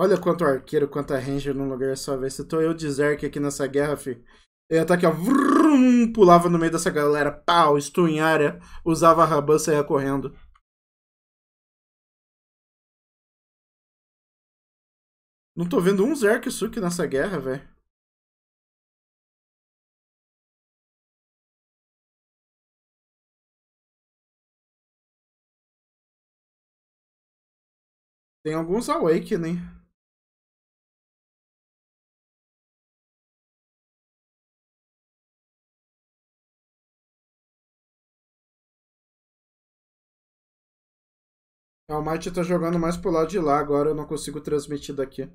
Olha quanto arqueiro, quanto ranger num lugar só, velho. Se tô eu de Zerk aqui nessa guerra, fi. Eu ia tá aqui, ó. Vrum, pulava no meio dessa galera. Pau, estou em área, Usava a e saia correndo. Não tô vendo um Zerk Suki nessa guerra, velho. Tem alguns Awakening. Né? Almighty é, tá jogando mais pro lado de lá agora, eu não consigo transmitir daqui.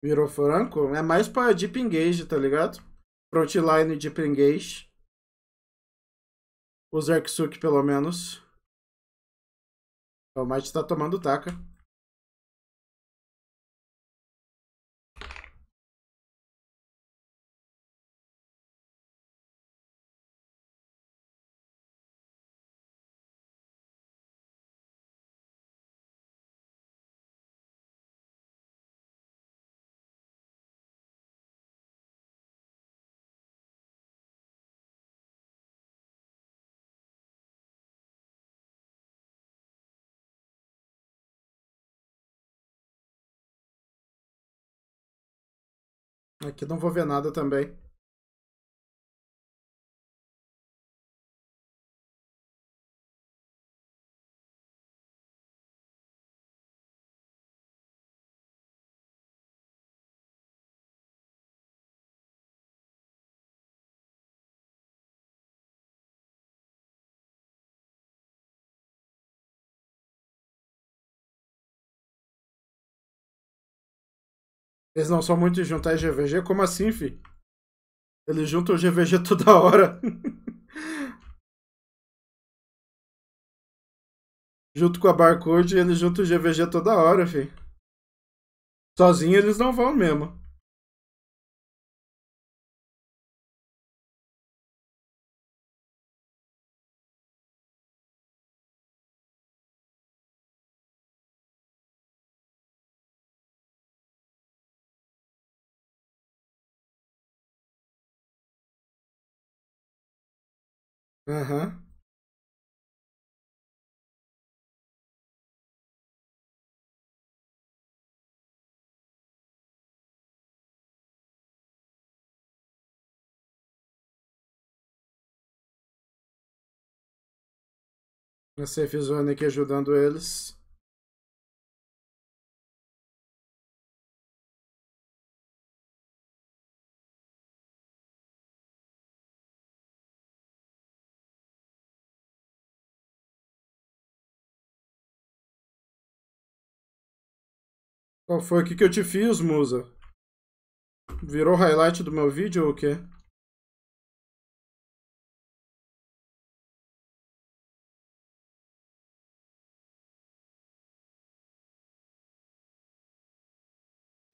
Virou franco? É mais pra Deep Engage, tá ligado? Frontline Deep Engage o Zerksuk pelo menos. É o Might tá tomando taca. Aqui não vou ver nada também. Eles não são muito de juntar é GVG? Como assim, fi? Eles juntam o GVG toda hora. Junto com a barcode, eles juntam o GVG toda hora, fi. Sozinho eles não vão mesmo. Aham. Você fez o Anik aqui ajudando eles. Qual foi? O que, que eu te fiz, musa? Virou highlight do meu vídeo ou o quê?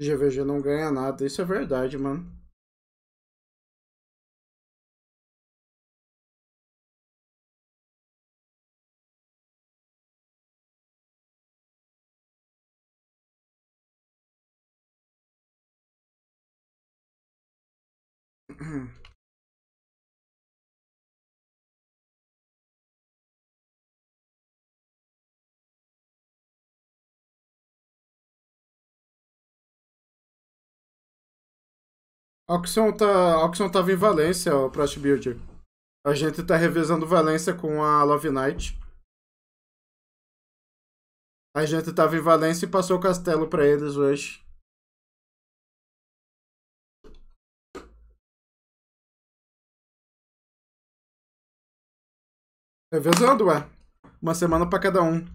GVG não ganha nada, isso é verdade, mano. Oxon tá, Oxon tava em Valência, o Prost Builder. A gente tá revisando Valência com a Love Knight. A gente tava em Valência e passou o castelo para eles hoje. É vezando, ué. Uma semana para cada um.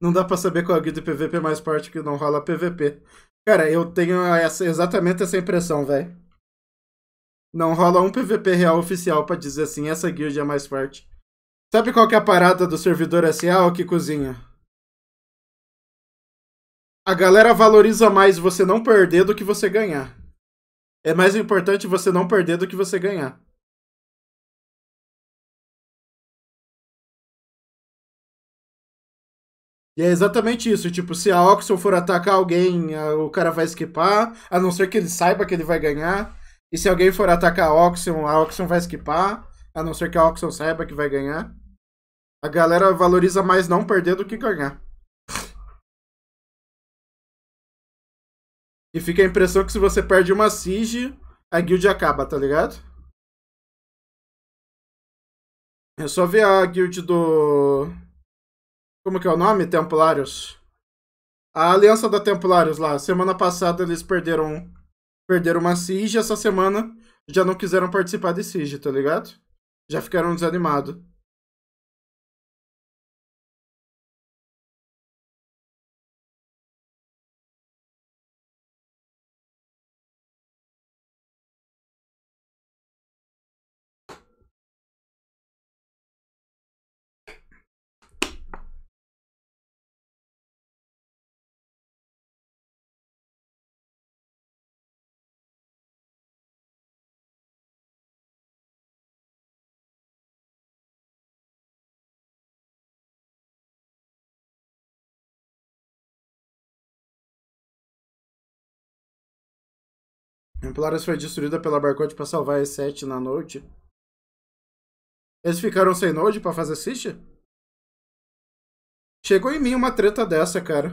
não dá para saber qual é guilda PVP mais forte que não rola PVP. Cara, eu tenho essa, exatamente essa impressão, velho. Não rola um PVP real oficial para dizer assim, essa guild é mais forte. Sabe qual que é a parada do servidor SA ou que cozinha? A galera valoriza mais você não perder do que você ganhar. É mais importante você não perder do que você ganhar. E é exatamente isso. Tipo, se a Oxon for atacar alguém, o cara vai esquipar, a não ser que ele saiba que ele vai ganhar. E se alguém for atacar a Oxel, a Oxon vai esquipar, a não ser que a Oxon saiba que vai ganhar. A galera valoriza mais não perder do que ganhar. E fica a impressão que se você perde uma siege, a guild acaba, tá ligado? é só ver a guild do como que é o nome? Templários. A aliança da Templários lá. Semana passada eles perderam perderam uma siege. Essa semana já não quiseram participar de siege, tá ligado? Já ficaram desanimados. Templaras foi destruída pela Barcode para salvar as sete na noite. Eles ficaram sem Node para fazer assist? Chegou em mim uma treta dessa, cara.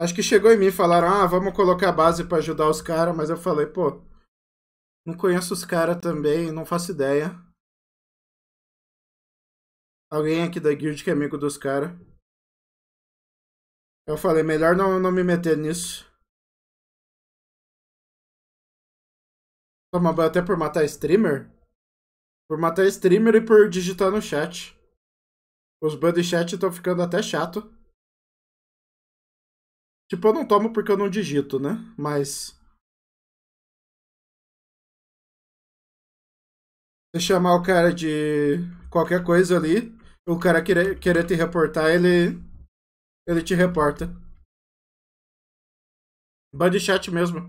Acho que chegou em mim, falaram, ah, vamos colocar a base para ajudar os caras, mas eu falei, pô, não conheço os caras também, não faço ideia. Alguém aqui da guild que é amigo dos caras. Eu falei, melhor não, não me meter nisso. Toma banho até por matar streamer? Por matar streamer e por digitar no chat. Os buddy de chat estão ficando até chato. Tipo, eu não tomo porque eu não digito, né? Mas. É chamar o cara de qualquer coisa ali, o cara querer, querer te reportar, ele, ele te reporta. Band chat mesmo.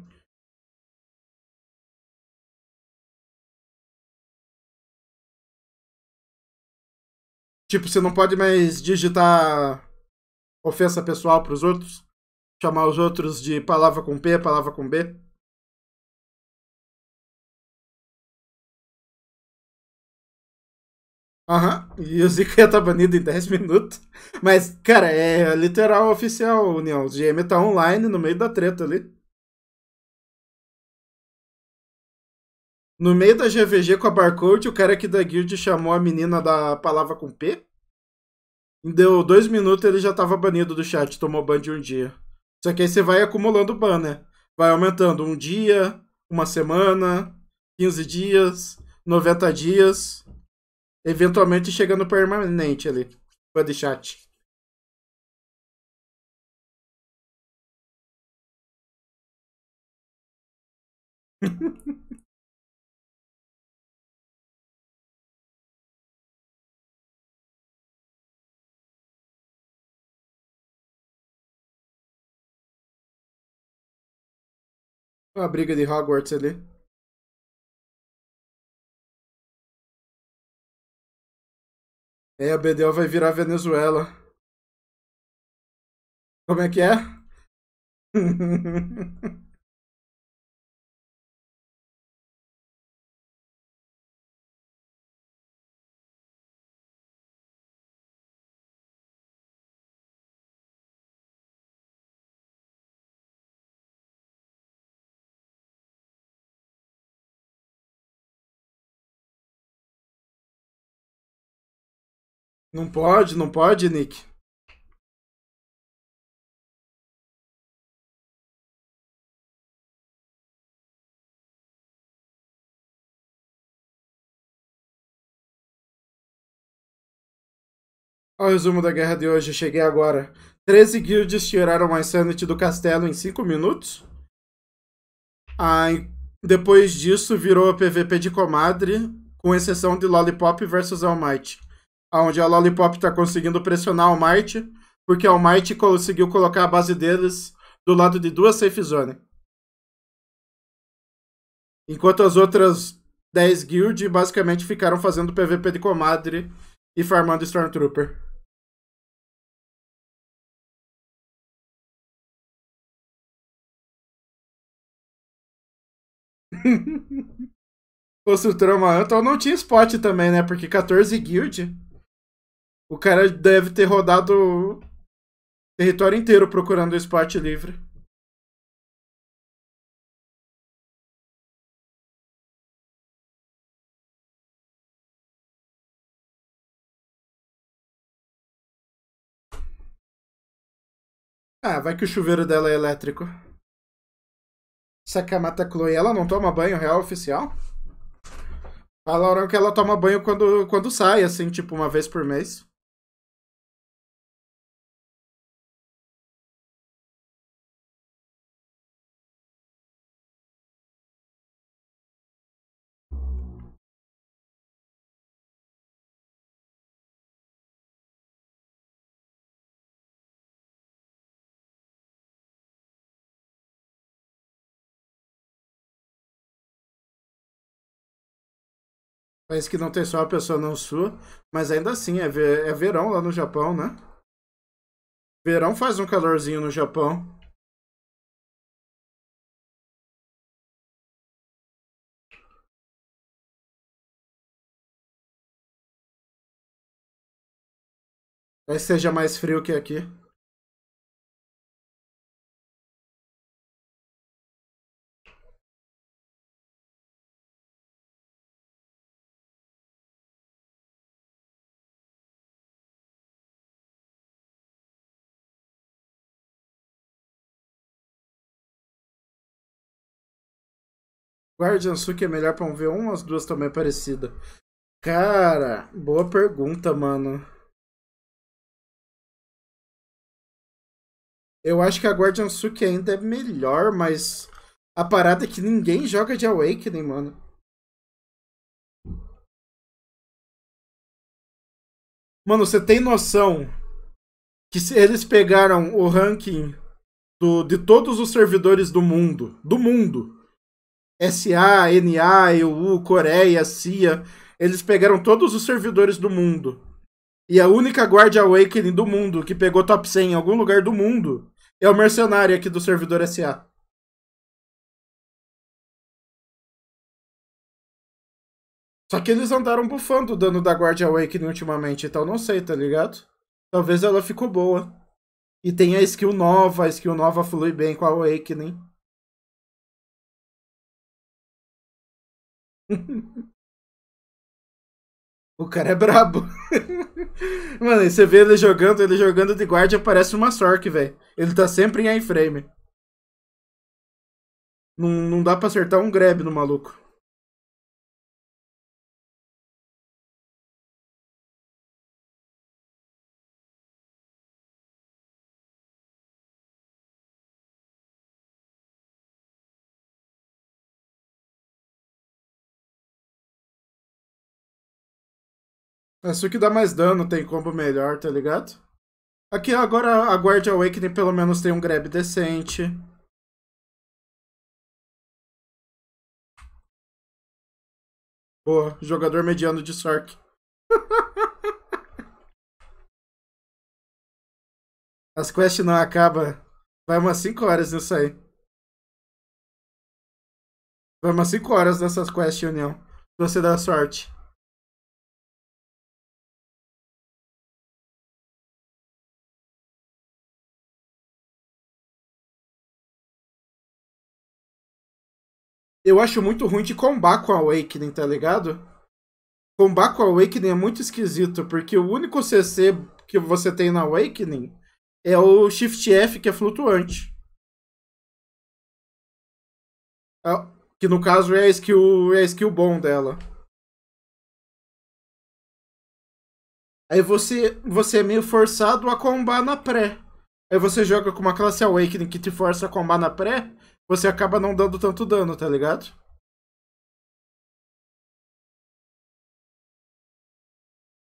Tipo, você não pode mais digitar ofensa pessoal para os outros, chamar os outros de palavra com P, palavra com B. Aham, uhum. e o Zico ia estar tá banido em 10 minutos. Mas, cara, é literal oficial, União. O GM tá online no meio da treta ali. No meio da GVG com a barcode, o cara aqui da guild chamou a menina da palavra com P. Deu dois minutos ele já tava banido do chat, tomou ban de um dia. Só que aí você vai acumulando ban, né? Vai aumentando um dia, uma semana, 15 dias, 90 dias. Eventualmente chegando permanente ali. Buddy chat. Uma briga de Hogwarts ali. É, a BDO vai virar Venezuela. Como é que é? Não pode, não pode, Nick. o resumo da guerra de hoje, cheguei agora. 13 guilds tiraram a Insanity do castelo em 5 minutos. depois disso, virou a PVP de comadre, com exceção de Lollipop versus All Might onde a Lollipop está conseguindo pressionar o Might, porque o Might conseguiu colocar a base deles do lado de duas safe zone. Enquanto as outras 10 guild basicamente ficaram fazendo PVP de comadre e farmando Stormtrooper. Construtor Mantle não tinha spot também, né? Porque 14 guild o cara deve ter rodado o território inteiro procurando o spot livre. Ah, vai que o chuveiro dela é elétrico. Sakamata Chloe, ela não toma banho real oficial? Falaram que ela toma banho quando, quando sai, assim, tipo, uma vez por mês. País que não tem só a pessoa não sua. Mas ainda assim, é, ver, é verão lá no Japão, né? Verão faz um calorzinho no Japão. Talvez seja mais frio que aqui. Guardian Suki é melhor pra um V1 ou as duas também é parecida? Cara, boa pergunta, mano. Eu acho que a Guardian Suki ainda é melhor, mas a parada é que ninguém joga de Awakening, mano. Mano, você tem noção que se eles pegaram o ranking do, de todos os servidores do mundo, do mundo, SA, NA, EU, Coreia, CIA, eles pegaram todos os servidores do mundo. E a única Guardia Awakening do mundo que pegou top 100 em algum lugar do mundo é o mercenário aqui do servidor SA. Só que eles andaram bufando o dano da Guardia Awakening ultimamente, então não sei, tá ligado? Talvez ela ficou boa. E tem a skill nova, a skill nova flui bem com a Awakening. O cara é brabo. Mano, você vê ele jogando, ele jogando de guarda parece uma Sork, velho. Ele tá sempre em iframe. Não, não dá pra acertar um grab no maluco. É só que dá mais dano, tem combo melhor, tá ligado? Aqui agora a Guardia Awakening pelo menos tem um grab decente. Boa, jogador mediano de Sark. As quests não acaba. Vai umas 5 horas nisso aí. Vai umas 5 horas nessas quests, União. Se você dá sorte. eu acho muito ruim de combar com a Awakening, tá ligado? Combar com a Awakening é muito esquisito, porque o único CC que você tem na Awakening é o Shift F, que é flutuante. Ah, que no caso é a skill, é a skill bom dela. Aí você, você é meio forçado a combar na pré. Aí você joga com uma classe Awakening que te força a combar na pré você acaba não dando tanto dano, tá ligado?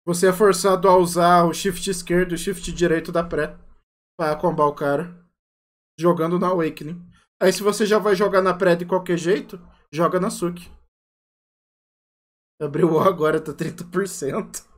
Você é forçado a usar o shift esquerdo e o shift direito da pré pra combar o cara. Jogando na Awakening. Aí se você já vai jogar na pré de qualquer jeito, joga na Suki. Abriu o agora, tá 30%.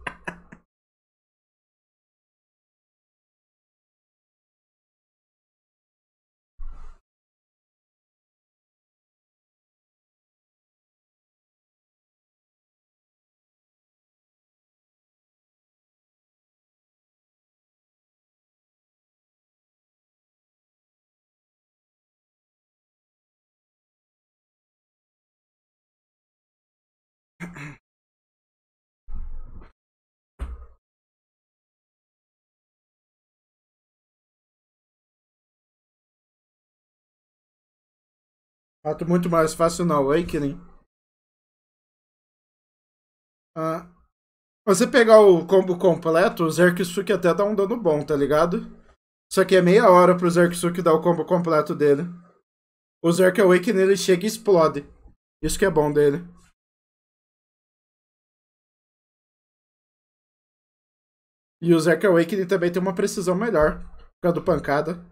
Mato muito mais fácil na Awakening. Ah, você pegar o combo completo, o Zerksuki até dá um dano bom, tá ligado? Só que é meia hora pro Zerksuki dar o combo completo dele. O Zerk Awakening ele chega e explode. Isso que é bom dele. E o Zerk Awakening também tem uma precisão melhor. Por causa do pancada.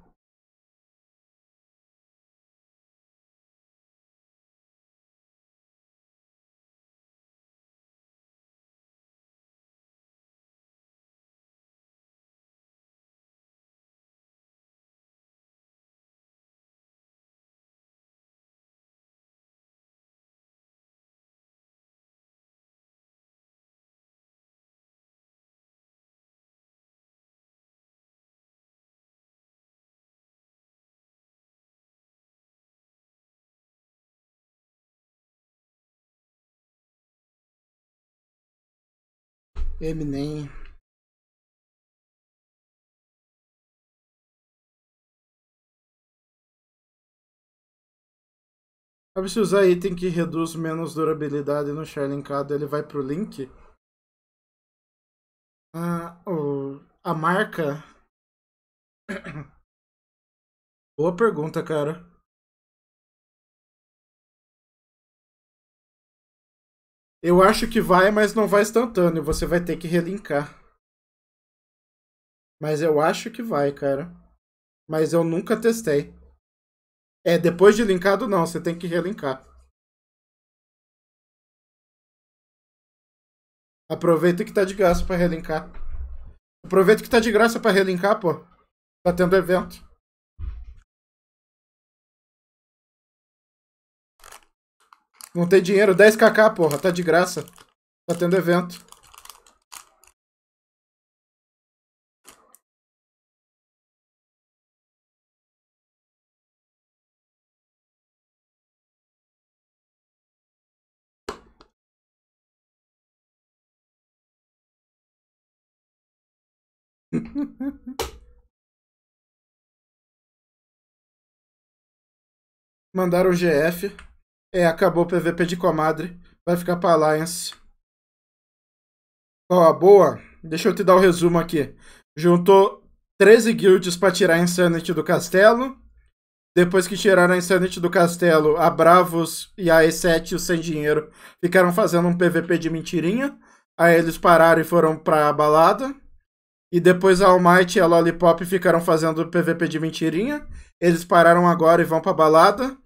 eminem Sabe se usar item que reduz menos durabilidade no share ele vai pro link? Ah, o, a marca? Boa pergunta, cara. Eu acho que vai, mas não vai instantâneo. Você vai ter que relinkar. Mas eu acho que vai, cara. Mas eu nunca testei. É, depois de linkado, não. Você tem que relinkar. Aproveita que tá de graça para relinkar. Aproveita que tá de graça para relinkar, pô. Tá tendo evento. Não tem dinheiro. 10kk, porra. Tá de graça. Tá tendo evento. Mandaram o GF. É, acabou o PVP de comadre. Vai ficar pra Alliance. Ó, oh, boa. Deixa eu te dar o um resumo aqui. Juntou 13 guilds pra tirar a Insanity do castelo. Depois que tiraram a Insanity do castelo, a Bravos e a E7, os sem dinheiro, ficaram fazendo um PVP de mentirinha. Aí eles pararam e foram pra balada. E depois a Almighty e a Lollipop ficaram fazendo PVP de mentirinha. Eles pararam agora e vão pra balada.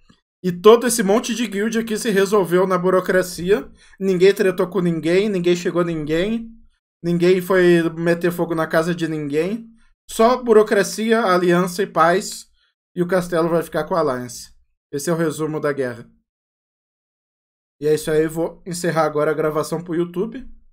E todo esse monte de guild aqui se resolveu na burocracia. Ninguém tretou com ninguém, ninguém chegou a ninguém, ninguém foi meter fogo na casa de ninguém. Só burocracia, aliança e paz. E o castelo vai ficar com a Alliance. Esse é o resumo da guerra. E é isso aí, vou encerrar agora a gravação pro YouTube.